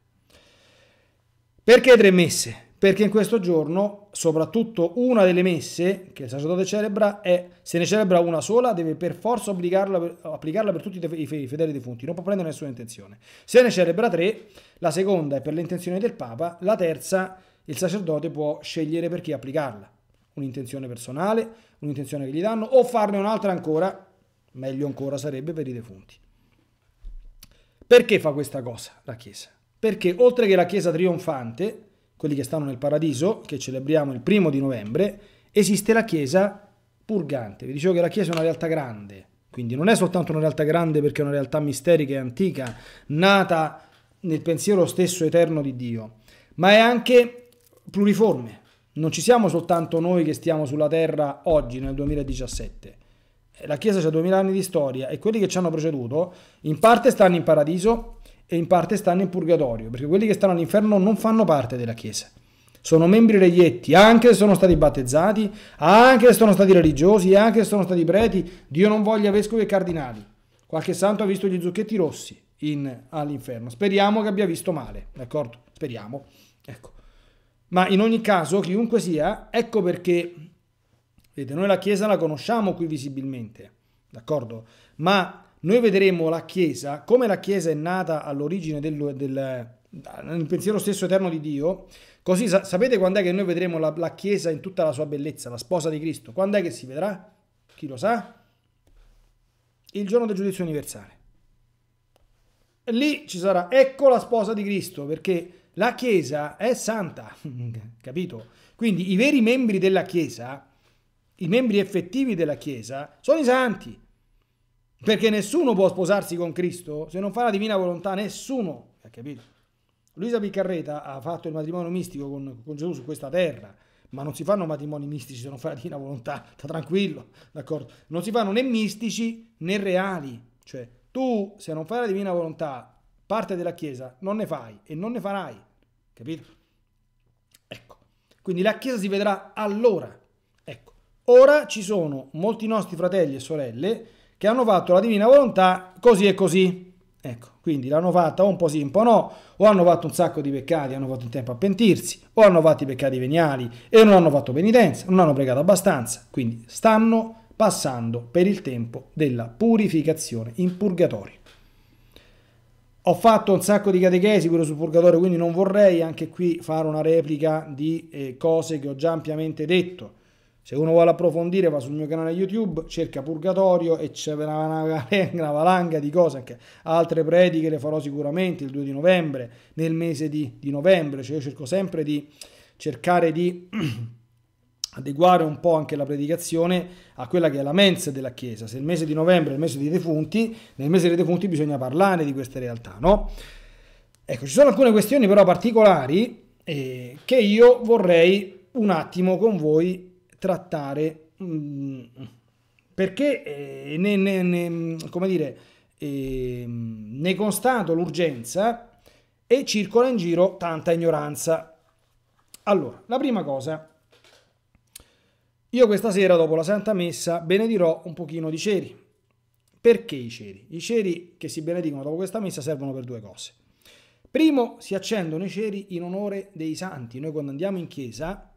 Perché tre messe? Perché in questo giorno, soprattutto una delle messe che il sacerdote celebra, è, se ne celebra una sola, deve per forza applicarla per tutti i fedeli defunti, non può prendere nessuna intenzione. Se ne celebra tre, la seconda è per le intenzioni del Papa, la terza il sacerdote può scegliere per chi applicarla. Un'intenzione personale, un'intenzione che gli danno, o farne un'altra ancora, meglio ancora sarebbe per i defunti. Perché fa questa cosa la Chiesa? Perché oltre che la Chiesa trionfante, quelli che stanno nel paradiso, che celebriamo il primo di novembre, esiste la Chiesa purgante. Vi dicevo che la Chiesa è una realtà grande, quindi non è soltanto una realtà grande perché è una realtà misterica e antica, nata nel pensiero stesso eterno di Dio, ma è anche pluriforme. Non ci siamo soltanto noi che stiamo sulla terra oggi, nel 2017, la Chiesa ha 2000 anni di storia e quelli che ci hanno preceduto in parte stanno in paradiso e in parte stanno in purgatorio, perché quelli che stanno all'inferno non fanno parte della Chiesa. Sono membri reietti, anche se sono stati battezzati, anche se sono stati religiosi, anche se sono stati preti, Dio non voglia vescovi e cardinali. Qualche santo ha visto gli zucchetti rossi in, all'inferno. Speriamo che abbia visto male, d'accordo? Speriamo. Ecco. Ma in ogni caso, chiunque sia, ecco perché Vedete, noi la Chiesa la conosciamo qui visibilmente, d'accordo? Ma noi vedremo la Chiesa, come la Chiesa è nata all'origine del, del nel pensiero stesso eterno di Dio, così sa sapete quando è che noi vedremo la, la, Chiesa in tutta la sua bellezza, la sposa di Cristo? Quando è che si vedrà? Chi lo sa? Il giorno del giudizio universale. lì ci sarà, ecco la sposa di Cristo, perché la Chiesa è santa, capito? Quindi i veri membri della Chiesa i membri effettivi della Chiesa sono i santi. Perché nessuno può sposarsi con Cristo se non fa la divina volontà, nessuno, hai capito? Luisa Piccarreta ha fatto il matrimonio mistico con, con Gesù su questa terra, ma non si fanno matrimoni mistici se non fa la divina volontà, sta tranquillo, d'accordo? Non si fanno né mistici né reali, cioè tu se non fai la divina volontà, parte della Chiesa, non ne fai e non ne farai, capito? Ecco, quindi la Chiesa si vedrà allora Ora ci sono molti nostri fratelli e sorelle che hanno fatto la divina volontà così e così. Ecco, quindi l'hanno fatta un po' sì, un po' no, o hanno fatto un sacco di peccati, hanno fatto in tempo a pentirsi, o hanno fatto i peccati veniali e non hanno fatto penitenza, non hanno pregato abbastanza, quindi stanno passando per il tempo della purificazione in purgatorio. Ho fatto un sacco di catechesi quello sul purgatorio, quindi non vorrei anche qui fare una replica di eh, cose che ho già ampiamente detto se uno vuole approfondire va sul mio canale YouTube, cerca Purgatorio e c'è una, una valanga di cose, anche altre prediche le farò sicuramente il 2 di novembre, nel mese di, di novembre, cioè io cerco sempre di cercare di adeguare un po' anche la predicazione a quella che è la mensa della Chiesa. Se il mese di novembre è il mese dei defunti, nel mese dei defunti bisogna parlare di queste realtà, no? Ecco, ci sono alcune questioni però particolari eh, che io vorrei un attimo con voi trattare mm, perché eh, ne, ne, ne, come dire, ehm, ne constato l'urgenza e circola in giro tanta ignoranza. Allora, la prima cosa, io questa sera dopo la Santa Messa benedirò un pochino di ceri. Perché i ceri? I ceri che si benedicono dopo questa messa servono per due cose. Primo, si accendono i ceri in onore dei santi. Noi quando andiamo in chiesa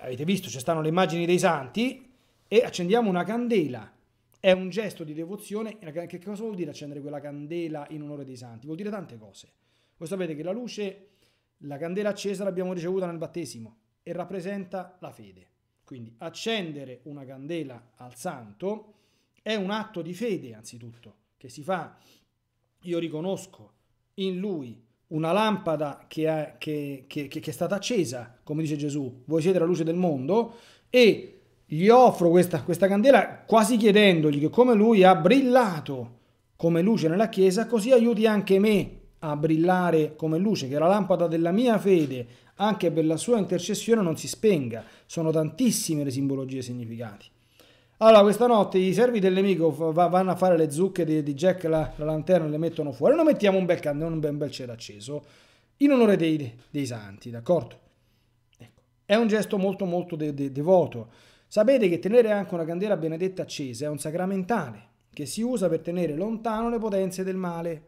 avete visto, ci stanno le immagini dei santi e accendiamo una candela. È un gesto di devozione. Che cosa vuol dire accendere quella candela in onore dei santi? Vuol dire tante cose. Voi sapete che la luce, la candela accesa l'abbiamo ricevuta nel battesimo e rappresenta la fede. Quindi accendere una candela al santo è un atto di fede, anzitutto, che si fa, io riconosco in lui una lampada che è, che, che, che è, stata accesa, come dice Gesù, voi siete la luce del mondo, e gli offro questa, questa candela quasi chiedendogli che come lui ha brillato come luce nella Chiesa, così aiuti anche me a brillare come luce, che la lampada della mia fede, anche per la sua intercessione, non si spenga. Sono tantissime le simbologie e significati. Allora, questa notte i servi del nemico va, vanno a fare le zucche di, di Jack la, la, lanterna le mettono fuori. Noi mettiamo un bel candelo, un bel cielo acceso, in onore dei, dei santi, d'accordo? Ecco. È un gesto molto molto de, de, devoto. Sapete che tenere anche una candela benedetta accesa è un sacramentale che si usa per tenere lontano le potenze del male.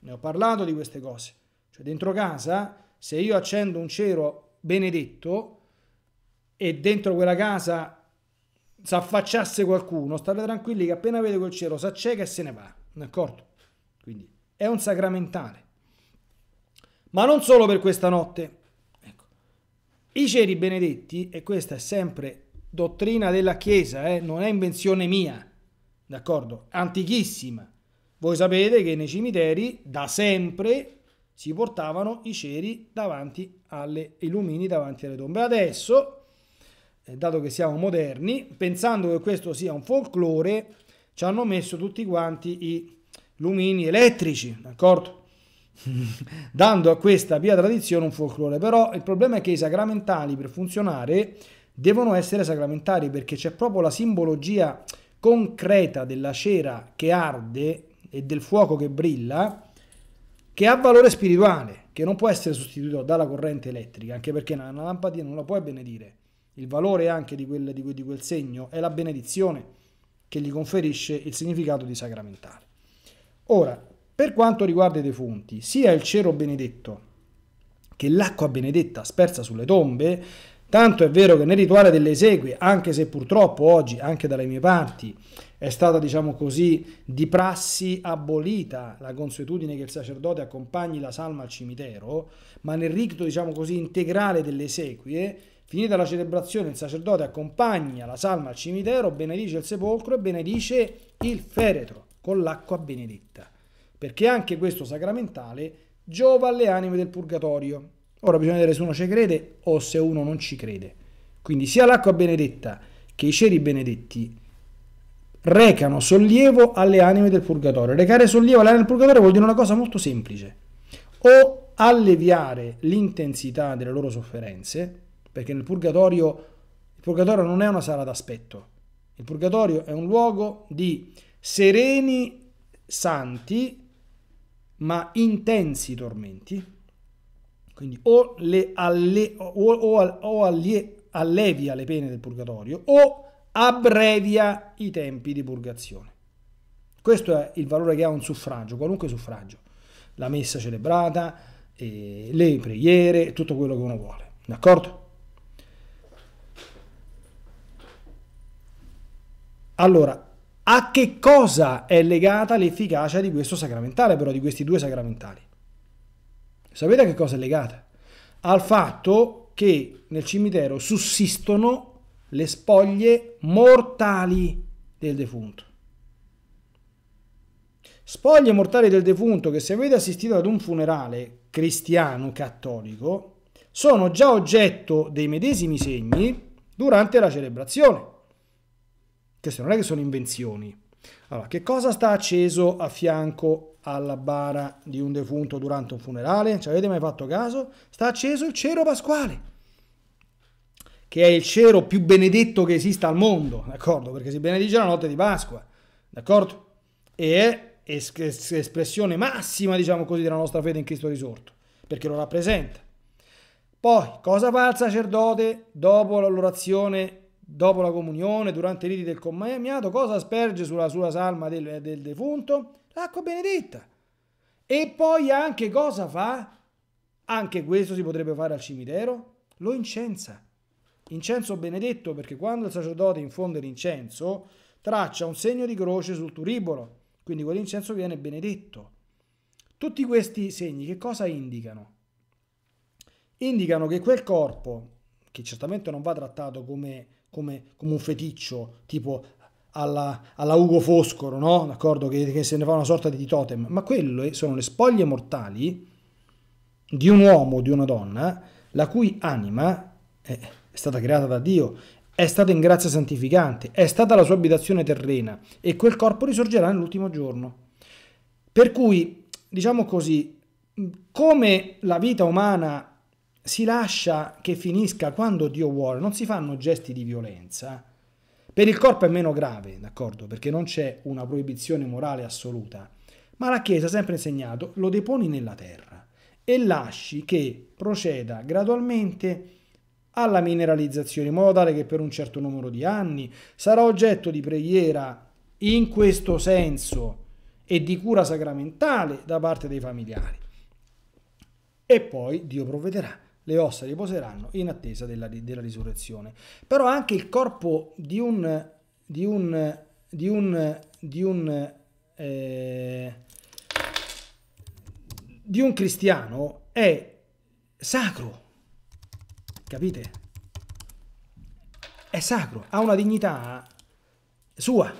Ne ho parlato di queste cose. Cioè, dentro casa, se io accendo un cero benedetto e dentro quella casa si affacciasse qualcuno, state tranquilli che appena vede quel cielo si acceca e se ne va, d'accordo? Quindi è un sacramentale. Ma non solo per questa notte. Ecco. I ceri benedetti, e questa è sempre dottrina della Chiesa, eh, non è invenzione mia, d'accordo? Antichissima. Voi sapete che nei cimiteri da sempre si portavano i ceri davanti alle, i lumini davanti alle tombe. Adesso eh, dato che siamo moderni, pensando che questo sia un folklore, ci hanno messo tutti quanti i lumini elettrici, d'accordo? dando a questa via tradizione un folklore. Però il problema è che i sacramentali per funzionare devono essere sacramentali perché c'è proprio la simbologia concreta della cera che arde e del fuoco che brilla che ha valore spirituale, che non può essere sostituito dalla corrente elettrica, anche perché una lampadina non la puoi benedire. Il valore anche di quel, di, di quel, segno è la benedizione che gli conferisce il significato di sacramentale. Ora, per quanto riguarda i defunti, sia il cero benedetto che l'acqua benedetta spersa sulle tombe, tanto è vero che nel rituale delle esequie, anche se purtroppo oggi, anche dalle mie parti, è stata, diciamo così, di prassi abolita la consuetudine che il sacerdote accompagni la salma al cimitero, ma nel rito, diciamo così, integrale delle esequie, Finita la celebrazione, il sacerdote accompagna la salma al cimitero, benedice il sepolcro e benedice il feretro con l'acqua benedetta, perché anche questo sacramentale giova alle anime del purgatorio. Ora bisogna vedere se uno ci crede o se uno non ci crede. Quindi sia l'acqua benedetta che i ceri benedetti recano sollievo alle anime del purgatorio. Recare sollievo alle anime del purgatorio vuol dire una cosa molto semplice. O alleviare l'intensità delle loro sofferenze, perché nel purgatorio il purgatorio non è una sala d'aspetto, il purgatorio è un luogo di sereni, santi, ma intensi tormenti. Quindi o, le alle, o, o, o alle, allevia le pene del purgatorio o abbrevia i tempi di purgazione. Questo è il valore che ha un suffragio, qualunque suffragio, la messa celebrata, eh, le preghiere, tutto quello che uno vuole. D'accordo? Allora, a che cosa è legata l'efficacia di questo sacramentale, però di questi due sacramentali? Sapete a che cosa è legata? Al fatto che nel cimitero sussistono le spoglie mortali del defunto. Spoglie mortali del defunto che se avete assistito ad un funerale cristiano cattolico sono già oggetto dei medesimi segni durante la celebrazione. Queste non è che sono invenzioni. Allora, che cosa sta acceso a fianco alla bara di un defunto durante un funerale? Ci avete mai fatto caso? Sta acceso il cero pasquale, che è il cero più benedetto che esista al mondo, d'accordo? Perché si benedice la notte di Pasqua, d'accordo? E è espressione massima, diciamo così, della nostra fede in Cristo risorto, perché lo rappresenta. Poi, cosa fa il sacerdote dopo l'orazione dopo la comunione, durante i riti del commiato, cosa sperge sulla sua salma del, del defunto? L'acqua benedetta. E poi anche cosa fa? Anche questo si potrebbe fare al cimitero? Lo incensa. Incenso benedetto perché quando il sacerdote infonde l'incenso traccia un segno di croce sul turibolo, quindi quell'incenso viene benedetto. Tutti questi segni che cosa indicano? Indicano che quel corpo, che certamente non va trattato come come, come un feticcio, tipo alla, alla, Ugo Foscoro, no? D'accordo? Che, che, se ne fa una sorta di totem, ma quelle sono le spoglie mortali di un uomo o di una donna la cui anima è, eh, è stata creata da Dio, è stata in grazia santificante, è stata la sua abitazione terrena e quel corpo risorgerà nell'ultimo giorno. Per cui, diciamo così, come la vita umana si lascia che finisca quando Dio vuole, non si fanno gesti di violenza. Per il corpo è meno grave, d'accordo, perché non c'è una proibizione morale assoluta, ma la Chiesa ha sempre insegnato lo deponi nella terra e lasci che proceda gradualmente alla mineralizzazione, in modo tale che per un certo numero di anni sarà oggetto di preghiera in questo senso e di cura sacramentale da parte dei familiari. E poi Dio provvederà le ossa riposeranno in attesa della, della risurrezione. Però anche il corpo di un, di un, di un, di un, eh, di un cristiano è sacro, capite? È sacro, ha una dignità sua,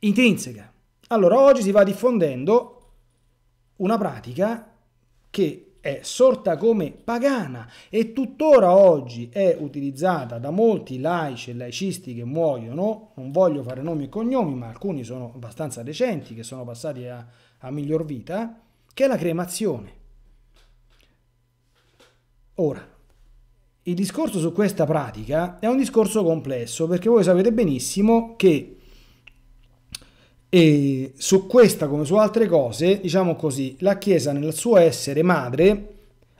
intrinseca. Allora oggi si va diffondendo una pratica che è sorta come pagana e tuttora oggi è utilizzata da molti laici e laicisti che muoiono, non voglio fare nomi e cognomi, ma alcuni sono abbastanza recenti, che sono passati a, a miglior vita, che è la cremazione. Ora, il discorso su questa pratica è un discorso complesso perché voi sapete benissimo che e su questa, come su altre cose, diciamo così, la Chiesa nel suo essere madre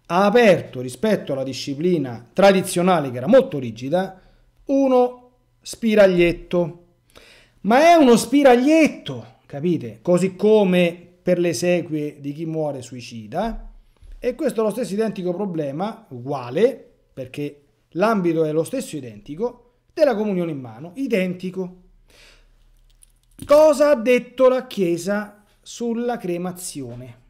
ha aperto rispetto alla disciplina tradizionale che era molto rigida uno spiraglietto. Ma è uno spiraglietto, capite? Così come per le sequie di chi muore suicida. E questo è lo stesso identico problema, uguale, perché l'ambito è lo stesso identico, della comunione in mano, identico. Cosa ha detto la Chiesa sulla cremazione?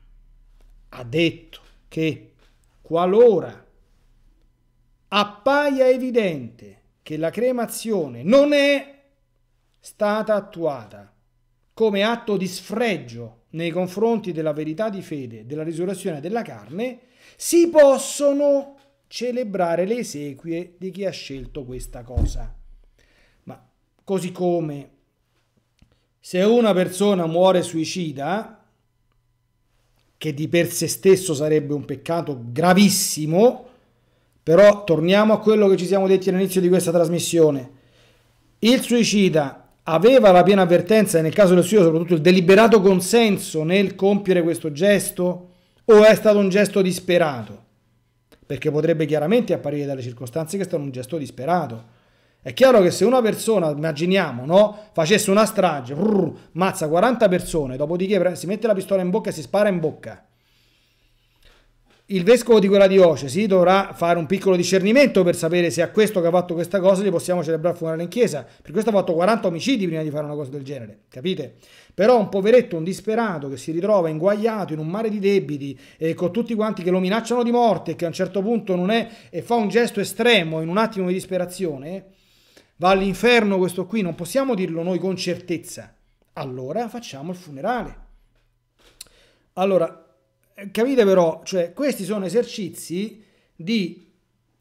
Ha detto che qualora appaia evidente che la cremazione non è stata attuata come atto di sfregio nei confronti della verità di fede, della risurrezione della carne, si possono celebrare le esequie di chi ha scelto questa cosa. Ma così come se una persona muore suicida, che di per sé stesso sarebbe un peccato gravissimo, però torniamo a quello che ci siamo detti all'inizio di questa trasmissione. Il suicida aveva la piena avvertenza e nel caso del suo soprattutto il deliberato consenso nel compiere questo gesto o è stato un gesto disperato? Perché potrebbe chiaramente apparire dalle circostanze che è stato un gesto disperato è chiaro che se una persona, immaginiamo, no, facesse una strage, brrr, mazza 40 persone, dopodiché si mette la pistola in bocca e si spara in bocca. Il vescovo di quella diocesi dovrà fare un piccolo discernimento per sapere se a questo che ha fatto questa cosa gli possiamo celebrare il funerale in chiesa. Per questo ha fatto 40 omicidi prima di fare una cosa del genere, capite? Però un poveretto, un disperato che si ritrova inguagliato in un mare di debiti e con tutti quanti che lo minacciano di morte e che a un certo punto non è e fa un gesto estremo in un attimo di disperazione va all'inferno questo qui, non possiamo dirlo noi con certezza. Allora facciamo il funerale. Allora, eh, capite però, cioè, questi sono esercizi di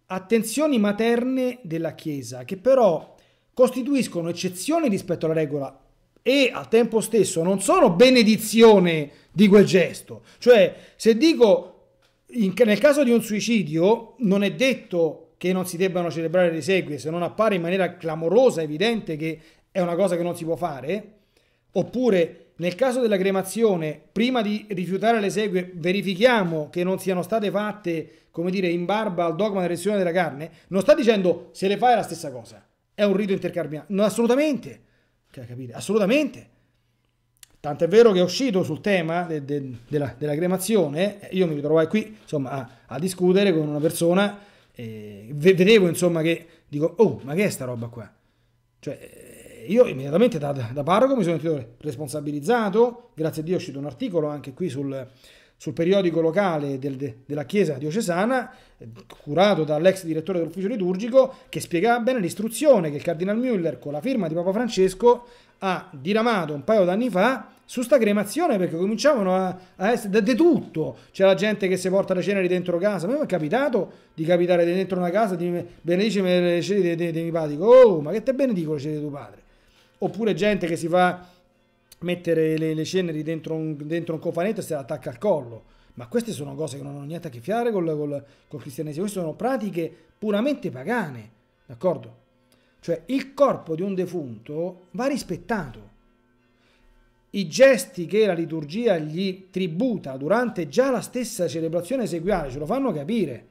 attenzioni materne della Chiesa, che però costituiscono eccezioni rispetto alla regola e al tempo stesso non sono benedizione di quel gesto. Cioè, se dico, in, nel caso di un suicidio, non è detto che non si debbano celebrare le sequie, se non appare in maniera clamorosa, evidente che è una cosa che non si può fare, oppure nel caso della cremazione, prima di rifiutare le sequie, verifichiamo che non siano state fatte, come dire, in barba al dogma della reazione della carne, non sta dicendo se le fai è la stessa cosa, è un rito intercarpiano, no, assolutamente, capire, assolutamente. Tant'è vero che è uscito sul tema de, de, della, della, cremazione, io mi ritrovai qui insomma, a, a discutere con una persona eh, vedevo insomma che dico, oh, ma che è sta roba qua? Cioè, io immediatamente da, da parroco mi sono sentito responsabilizzato, grazie a Dio è uscito un articolo anche qui sul, sul periodico locale del, de, della Chiesa diocesana, curato dall'ex direttore dell'ufficio liturgico, che spiegava bene l'istruzione che il Cardinal Müller, con la firma di Papa Francesco, ha diramato un paio d'anni fa su sta cremazione perché cominciavano a, a essere di tutto. C'era gente che si porta le ceneri dentro casa. A me mi è capitato di capitare dentro una casa di benedice le ceneri dei miei padri. Oh, ma che te benedico le ceneri di tuo padre? Oppure gente che si fa mettere le, le ceneri dentro un, dentro un, cofanetto e se le attacca al collo. Ma queste sono cose che non hanno niente a che fare col, col, col cristianesimo. Queste sono pratiche puramente pagane. D'accordo? Cioè il corpo di un defunto va rispettato i gesti che la liturgia gli tributa durante già la stessa celebrazione eseguiale ce lo fanno capire.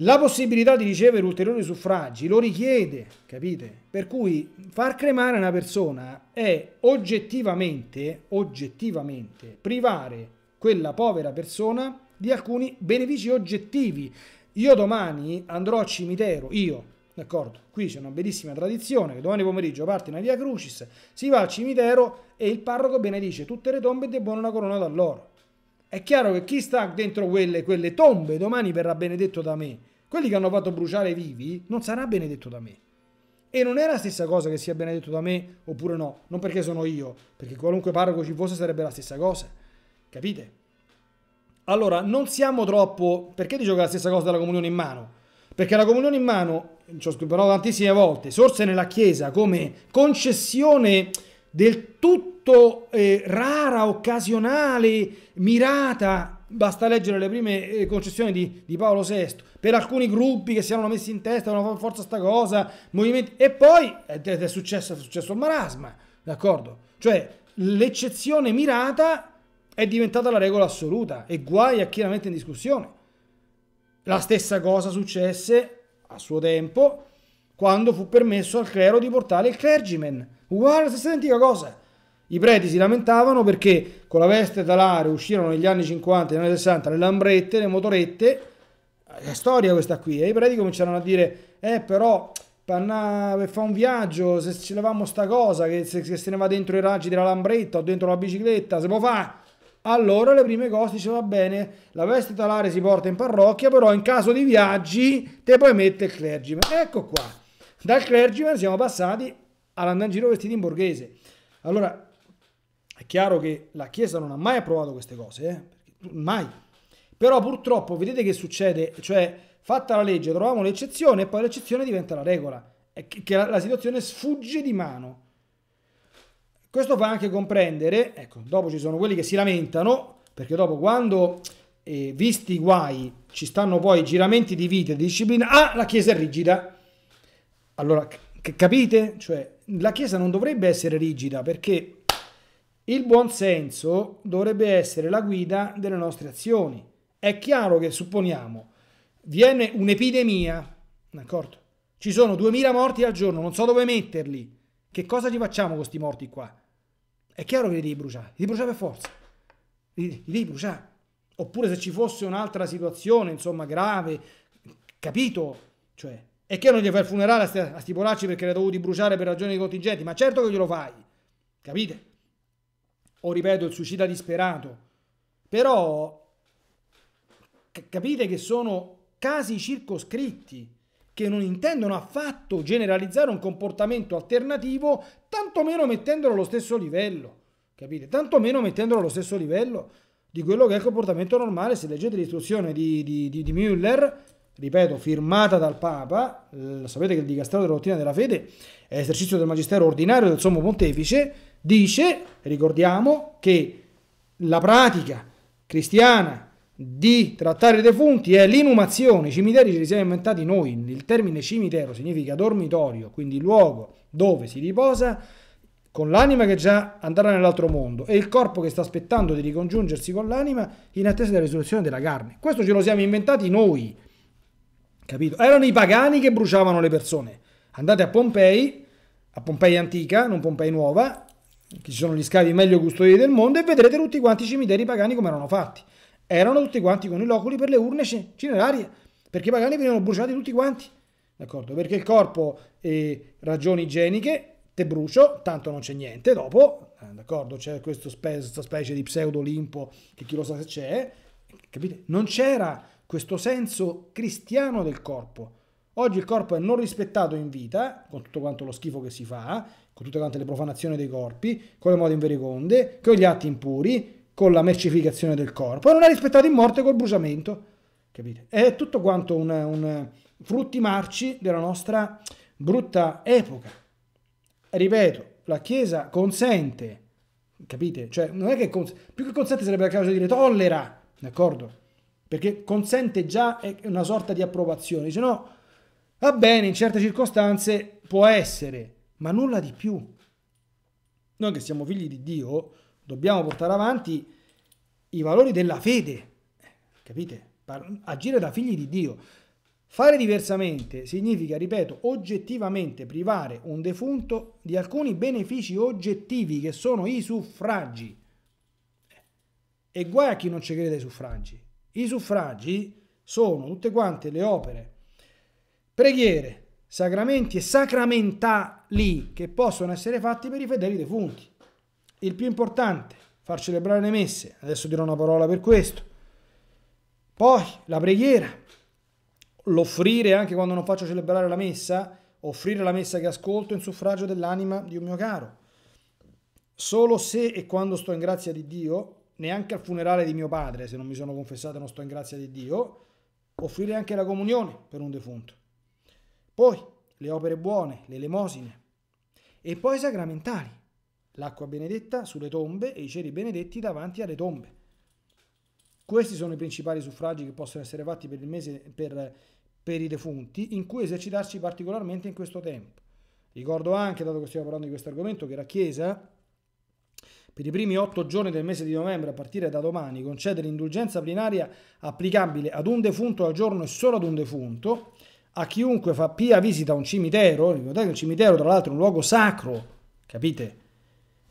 La possibilità di ricevere ulteriori suffragi lo richiede, capite? Per cui far cremare una persona è oggettivamente, oggettivamente privare quella povera persona di alcuni benefici oggettivi. Io domani andrò al cimitero, io, D'accordo? Qui c'è una bellissima tradizione che domani pomeriggio parte una via Crucis, si va al cimitero e il parroco benedice tutte le tombe e debbono una corona dall'oro. È chiaro che chi sta dentro quelle, quelle tombe domani verrà benedetto da me. Quelli che hanno fatto bruciare vivi non sarà benedetto da me. E non è la stessa cosa che sia benedetto da me oppure no, non perché sono io, perché qualunque parroco ci fosse sarebbe la stessa cosa. Capite? Allora, non siamo troppo... Perché dico che è la stessa cosa della comunione in mano? Perché la comunione in mano ci ho parlato tantissime volte, sorse nella Chiesa come concessione del tutto eh, rara, occasionale, mirata. Basta leggere le prime eh, concessioni di, di, Paolo VI per alcuni gruppi che si erano messi in testa, avevano forza sta cosa, movimenti. E poi è, è, successo, è successo il marasma, d'accordo? Cioè l'eccezione mirata è diventata la regola assoluta e guai a chi la mette in discussione. La stessa cosa successe a suo tempo, quando fu permesso al clero di portare il clergyman. Uguale la stessa identica cosa. I preti si lamentavano perché con la veste talare uscirono negli anni 50 e negli anni 60 le lambrette, le motorette. È storia questa qui. E eh. i preti cominciarono a dire, eh però per, fare un viaggio, se ci levamo sta cosa, che se, se, se ne va dentro i raggi della lambretta o dentro la bicicletta, se può fare. Allora le prime cose dice va bene, la veste talare si porta in parrocchia, però in caso di viaggi te poi mette il clergyman. Ecco qua, dal clergyman siamo passati all'andare in giro vestiti in borghese. Allora, è chiaro che la Chiesa non ha mai approvato queste cose, eh? mai. Però purtroppo vedete che succede, cioè fatta la legge troviamo l'eccezione e poi l'eccezione diventa la regola, è che la, la situazione sfugge di mano. Questo fa anche comprendere, ecco, dopo ci sono quelli che si lamentano, perché dopo quando, eh, visti i guai, ci stanno poi giramenti di vita e di disciplina, ah, la Chiesa è rigida. Allora, capite? Cioè, la Chiesa non dovrebbe essere rigida, perché il buon senso dovrebbe essere la guida delle nostre azioni. È chiaro che, supponiamo, viene un'epidemia, d'accordo? Ci sono 2000 morti al giorno, non so dove metterli. Che cosa ci facciamo con questi morti qua? è chiaro che li devi bruciare, li devi bruciare per forza, li, li devi bruciare. Oppure se ci fosse un'altra situazione, insomma, grave, capito? Cioè, è chiaro che gli fai il funerale a, sti, a sti perché li hai dovuti bruciare per ragioni contingenti, ma certo che glielo fai, capite? O ripeto, il suicida disperato. Però capite che sono casi circoscritti che non intendono affatto generalizzare un comportamento alternativo, tantomeno mettendolo allo stesso livello, capite? Tantomeno mettendolo allo stesso livello di quello che è il comportamento normale. Se leggete l'istruzione di, di, di, di Müller, ripeto, firmata dal Papa, eh, sapete che il dicastero della dottrina della fede è esercizio del magistero ordinario del Sommo Pontefice, dice, ricordiamo, che la pratica cristiana di trattare i defunti è l'inumazione. I cimiteri ce li siamo inventati noi. Il termine cimitero significa dormitorio, quindi luogo dove si riposa con l'anima che già andrà nell'altro mondo e il corpo che sta aspettando di ricongiungersi con l'anima in attesa della risurrezione della carne. Questo ce lo siamo inventati noi. Capito? Erano i pagani che bruciavano le persone. Andate a Pompei, a Pompei antica, non Pompei nuova, che ci sono gli scavi meglio custoditi del mondo e vedrete tutti quanti i cimiteri pagani come erano fatti erano tutti quanti con i loculi per le urne cinerarie, perché i pagani venivano bruciati tutti quanti, d'accordo? Perché il corpo, eh, ragioni igieniche, te brucio, tanto non c'è niente dopo, eh, d'accordo? C'è questa specie, specie di pseudo-olimpo che chi lo sa se c'è, capite? Non c'era questo senso cristiano del corpo. Oggi il corpo è non rispettato in vita, con tutto quanto lo schifo che si fa, con tutte quante le profanazioni dei corpi, con le mode invericonde, con gli atti impuri, con la mercificazione del corpo e non è rispettato in morte col bruciamento. Capite? È tutto quanto un, un frutti marci della nostra brutta epoca. Ripeto, la Chiesa consente, capite? Cioè, non è che cons- più che consente sarebbe la causa di dire tollera, d'accordo? Perché consente già una sorta di approvazione. se no, va bene, in certe circostanze può essere, ma nulla di più. Noi che siamo figli di Dio dobbiamo portare avanti i valori della fede, capite? Agire da figli di Dio. Fare diversamente significa, ripeto, oggettivamente privare un defunto di alcuni benefici oggettivi che sono i suffragi. E guai a chi non ci crede ai suffragi. I suffragi sono tutte quante le opere, preghiere, sacramenti e sacramentali che possono essere fatti per i fedeli defunti. Il più importante, far celebrare le messe, adesso dirò una parola per questo. Poi la preghiera, l'offrire anche quando non faccio celebrare la messa, offrire la messa che ascolto in suffragio dell'anima di un mio caro. Solo se e quando sto in grazia di Dio, neanche al funerale di mio padre, se non mi sono confessato e non sto in grazia di Dio, offrire anche la comunione per un defunto. Poi le opere buone, le elemosine e poi i sacramentali l'acqua benedetta sulle tombe e i ceri benedetti davanti alle tombe. Questi sono i principali suffragi che possono essere fatti per il mese per, per i defunti, in cui esercitarci particolarmente in questo tempo. Ricordo anche, dato che stiamo parlando di questo argomento, che la Chiesa, per i primi otto giorni del mese di novembre, a partire da domani, concede l'indulgenza plenaria applicabile ad un defunto al giorno e solo ad un defunto, a chiunque fa pia visita a un cimitero, ricordate che il cimitero tra l'altro è un luogo sacro, capite?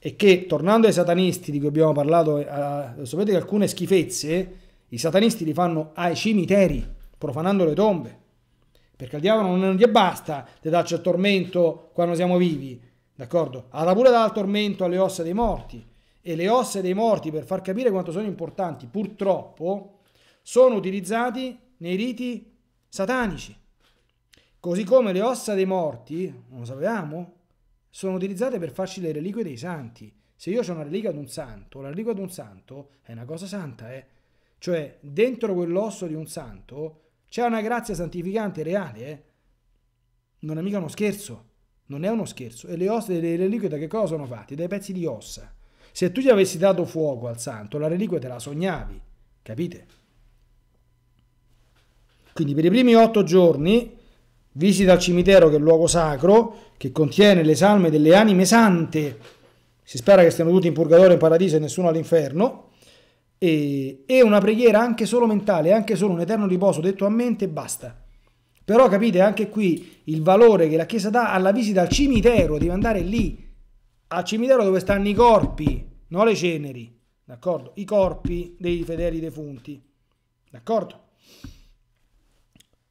e che tornando ai satanisti di cui abbiamo parlato, eh, sapete che alcune schifezze i satanisti li fanno ai cimiteri, profanando le tombe, perché al diavolo non gli basta di darci il tormento quando siamo vivi, d'accordo? Alla pure dà il tormento alle ossa dei morti, e le ossa dei morti, per far capire quanto sono importanti, purtroppo, sono utilizzati nei riti satanici. Così come le ossa dei morti, non lo sapevamo, sono utilizzate per farci le reliquie dei santi. Se io ho una reliquia di un santo, la reliquia di un santo è una cosa santa, eh. Cioè, dentro quell'osso di un santo c'è una grazia santificante reale, eh. Non è mica uno scherzo. Non è uno scherzo. E le, ossa, le reliquie da che cosa sono fatte? Dai pezzi di ossa. Se tu gli avessi dato fuoco al santo, la reliquia te la sognavi. Capite? Quindi per i primi otto giorni Visita al cimitero che è il luogo sacro, che contiene le salme delle anime sante. Si spera che stiano tutti in purgatorio, in paradiso e nessuno all'inferno. E, e una preghiera anche solo mentale, anche solo un eterno riposo detto a mente e basta. Però capite anche qui il valore che la Chiesa dà alla visita al cimitero, devi andare lì, al cimitero dove stanno i corpi, non le ceneri, d'accordo? I corpi dei fedeli defunti, d'accordo?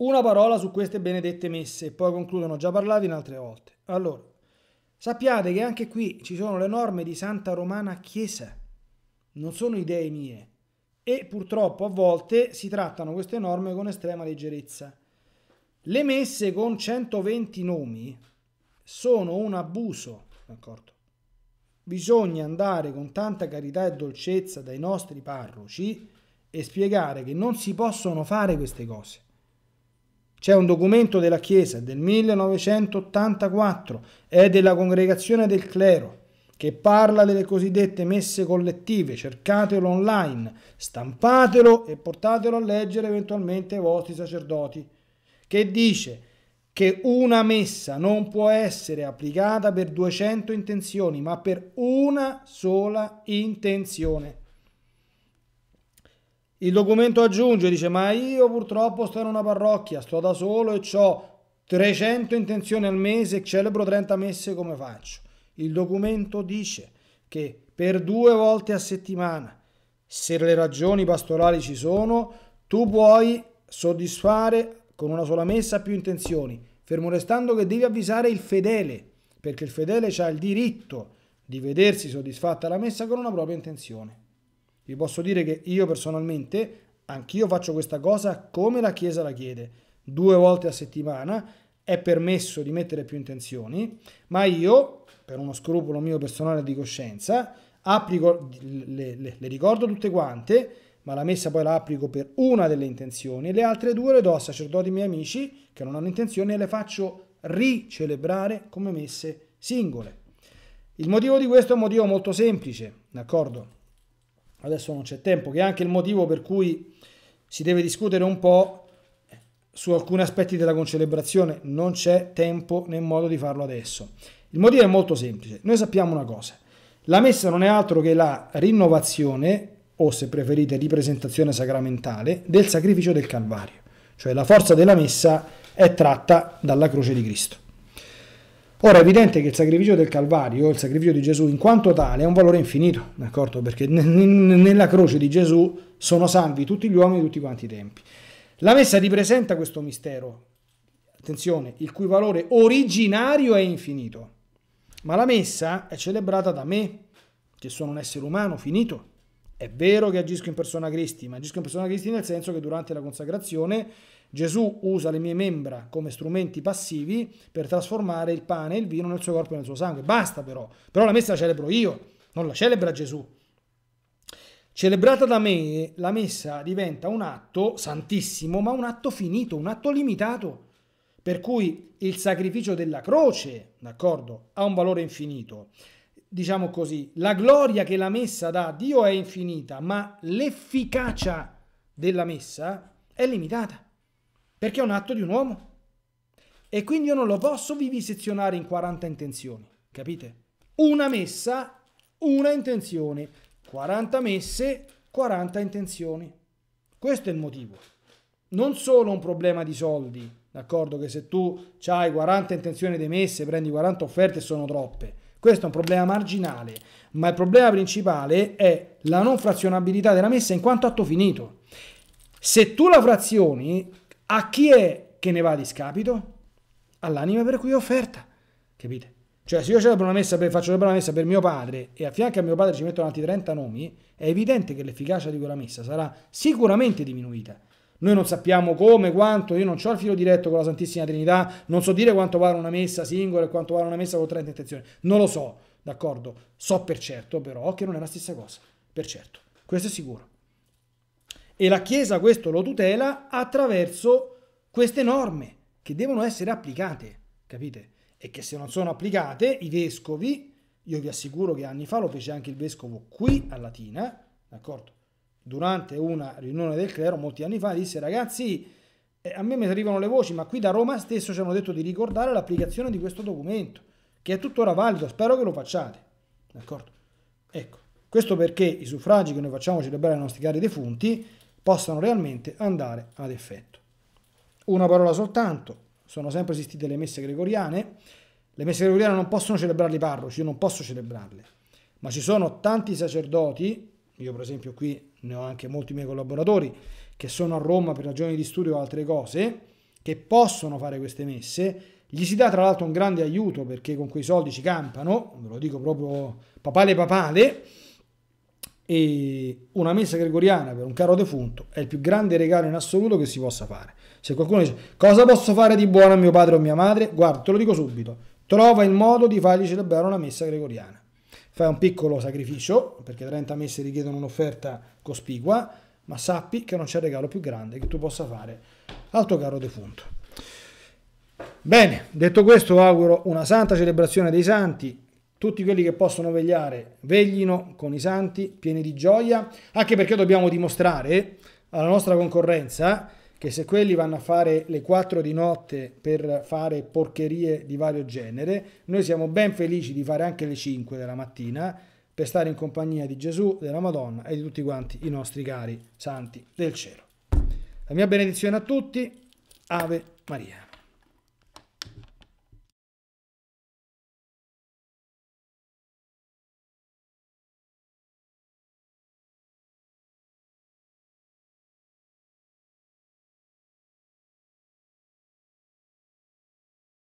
Una parola su queste benedette messe, e poi concludono già parlato in altre volte. Allora, sappiate che anche qui ci sono le norme di Santa Romana Chiesa, non sono idee mie. E purtroppo a volte si trattano queste norme con estrema leggerezza. Le messe con 120 nomi sono un abuso, d'accordo? Bisogna andare con tanta carità e dolcezza dai nostri parroci e spiegare che non si possono fare queste cose. C'è un documento della Chiesa del 1984, è della congregazione del clero, che parla delle cosiddette messe collettive, cercatelo online, stampatelo e portatelo a leggere eventualmente ai vostri sacerdoti, che dice che una messa non può essere applicata per 200 intenzioni, ma per una sola intenzione. Il documento aggiunge, dice, ma io purtroppo sto in una parrocchia, sto da solo e ho 300 intenzioni al mese e celebro 30 messe come faccio. Il documento dice che per due volte a settimana, se le ragioni pastorali ci sono, tu puoi soddisfare con una sola messa più intenzioni, fermo restando che devi avvisare il fedele, perché il fedele ha il diritto di vedersi soddisfatta la messa con una propria intenzione. Vi posso dire che io personalmente, anch'io faccio questa cosa come la Chiesa la chiede, due volte a settimana, è permesso di mettere più intenzioni, ma io, per uno scrupolo mio personale di coscienza, applico, le, le, le ricordo tutte quante, ma la messa poi la applico per una delle intenzioni, le altre due le do a sacerdoti miei amici che non hanno intenzioni e le faccio ricelebrare come messe singole. Il motivo di questo è un motivo molto semplice, d'accordo? adesso non c'è tempo, che è anche il motivo per cui si deve discutere un po' su alcuni aspetti della concelebrazione, non c'è tempo né modo di farlo adesso. Il motivo è molto semplice, noi sappiamo una cosa, la messa non è altro che la rinnovazione, o se preferite ripresentazione sacramentale, del sacrificio del Calvario, cioè la forza della messa è tratta dalla croce di Cristo. Ora è evidente che il sacrificio del Calvario, il sacrificio di Gesù in quanto tale, è un valore infinito, d'accordo? Perché nella croce di Gesù sono salvi tutti gli uomini di tutti quanti i tempi. La messa ripresenta questo mistero, attenzione, il cui valore originario è infinito. Ma la messa è celebrata da me, che sono un essere umano finito è vero che agisco in persona Cristi, ma agisco in persona Cristi nel senso che durante la consacrazione Gesù usa le mie membra come strumenti passivi per trasformare il pane e il vino nel suo corpo e nel suo sangue. Basta però. Però la messa la celebro io, non la celebra Gesù. Celebrata da me, la messa diventa un atto santissimo, ma un atto finito, un atto limitato. Per cui il sacrificio della croce, d'accordo, ha un valore infinito diciamo così, la gloria che la messa dà a Dio è infinita, ma l'efficacia della messa è limitata, perché è un atto di un uomo. E quindi io non lo posso vivisezionare in 40 intenzioni, capite? Una messa, una intenzione, 40 messe, 40 intenzioni. Questo è il motivo. Non solo un problema di soldi, d'accordo che se tu hai 40 intenzioni di messe, prendi 40 offerte e sono troppe questo è un problema marginale, ma il problema principale è la non frazionabilità della messa in quanto atto finito. Se tu la frazioni, a chi è che ne va di scapito? All'anima per cui è offerta, capite? Cioè, se io celebro una messa per, faccio celebrare una messa per mio padre e a fianco a mio padre ci mettono altri 30 nomi, è evidente che l'efficacia di quella messa sarà sicuramente diminuita. Noi non sappiamo come, quanto, io non ho il filo diretto con la Santissima Trinità, non so dire quanto vale una messa singola e quanto vale una messa con 30 intenzioni, non lo so, d'accordo? So per certo però che non è la stessa cosa, per certo, questo è sicuro. E la Chiesa questo lo tutela attraverso queste norme che devono essere applicate, capite? E che se non sono applicate, i vescovi, io vi assicuro che anni fa lo fece anche il vescovo qui a Latina, d'accordo? durante una riunione del clero molti anni fa, disse ragazzi, eh, a me mi arrivano le voci, ma qui da Roma stesso ci hanno detto di ricordare l'applicazione di questo documento, che è tuttora valido, spero che lo facciate. D'accordo? Ecco, questo perché i suffragi che noi facciamo celebrare ai nostri cari defunti possano realmente andare ad effetto. Una parola soltanto, sono sempre esistite le messe gregoriane, le messe gregoriane non possono celebrarle i parroci, io non posso celebrarle, ma ci sono tanti sacerdoti, io per esempio qui ne ho anche molti miei collaboratori che sono a Roma per ragioni di studio o altre cose, che possono fare queste messe, gli si dà tra l'altro un grande aiuto perché con quei soldi ci campano, ve lo dico proprio papale papale, e una messa gregoriana per un caro defunto è il più grande regalo in assoluto che si possa fare. Se qualcuno dice cosa posso fare di buono a mio padre o a mia madre, guarda, te lo dico subito, trova il modo di fargli celebrare una messa gregoriana. Fai un piccolo sacrificio, perché 30 messe richiedono un'offerta cospigua, ma sappi che non c'è regalo più grande che tu possa fare al tuo caro defunto. Bene, detto questo auguro una santa celebrazione dei santi, tutti quelli che possono vegliare veglino con i santi pieni di gioia, anche perché dobbiamo dimostrare alla nostra concorrenza che se quelli vanno a fare le 4 di notte per fare porcherie di vario genere, noi siamo ben felici di fare anche le 5 della mattina per stare in compagnia di Gesù, della Madonna e di tutti quanti i nostri cari santi del cielo. La mia benedizione a tutti, Ave Maria.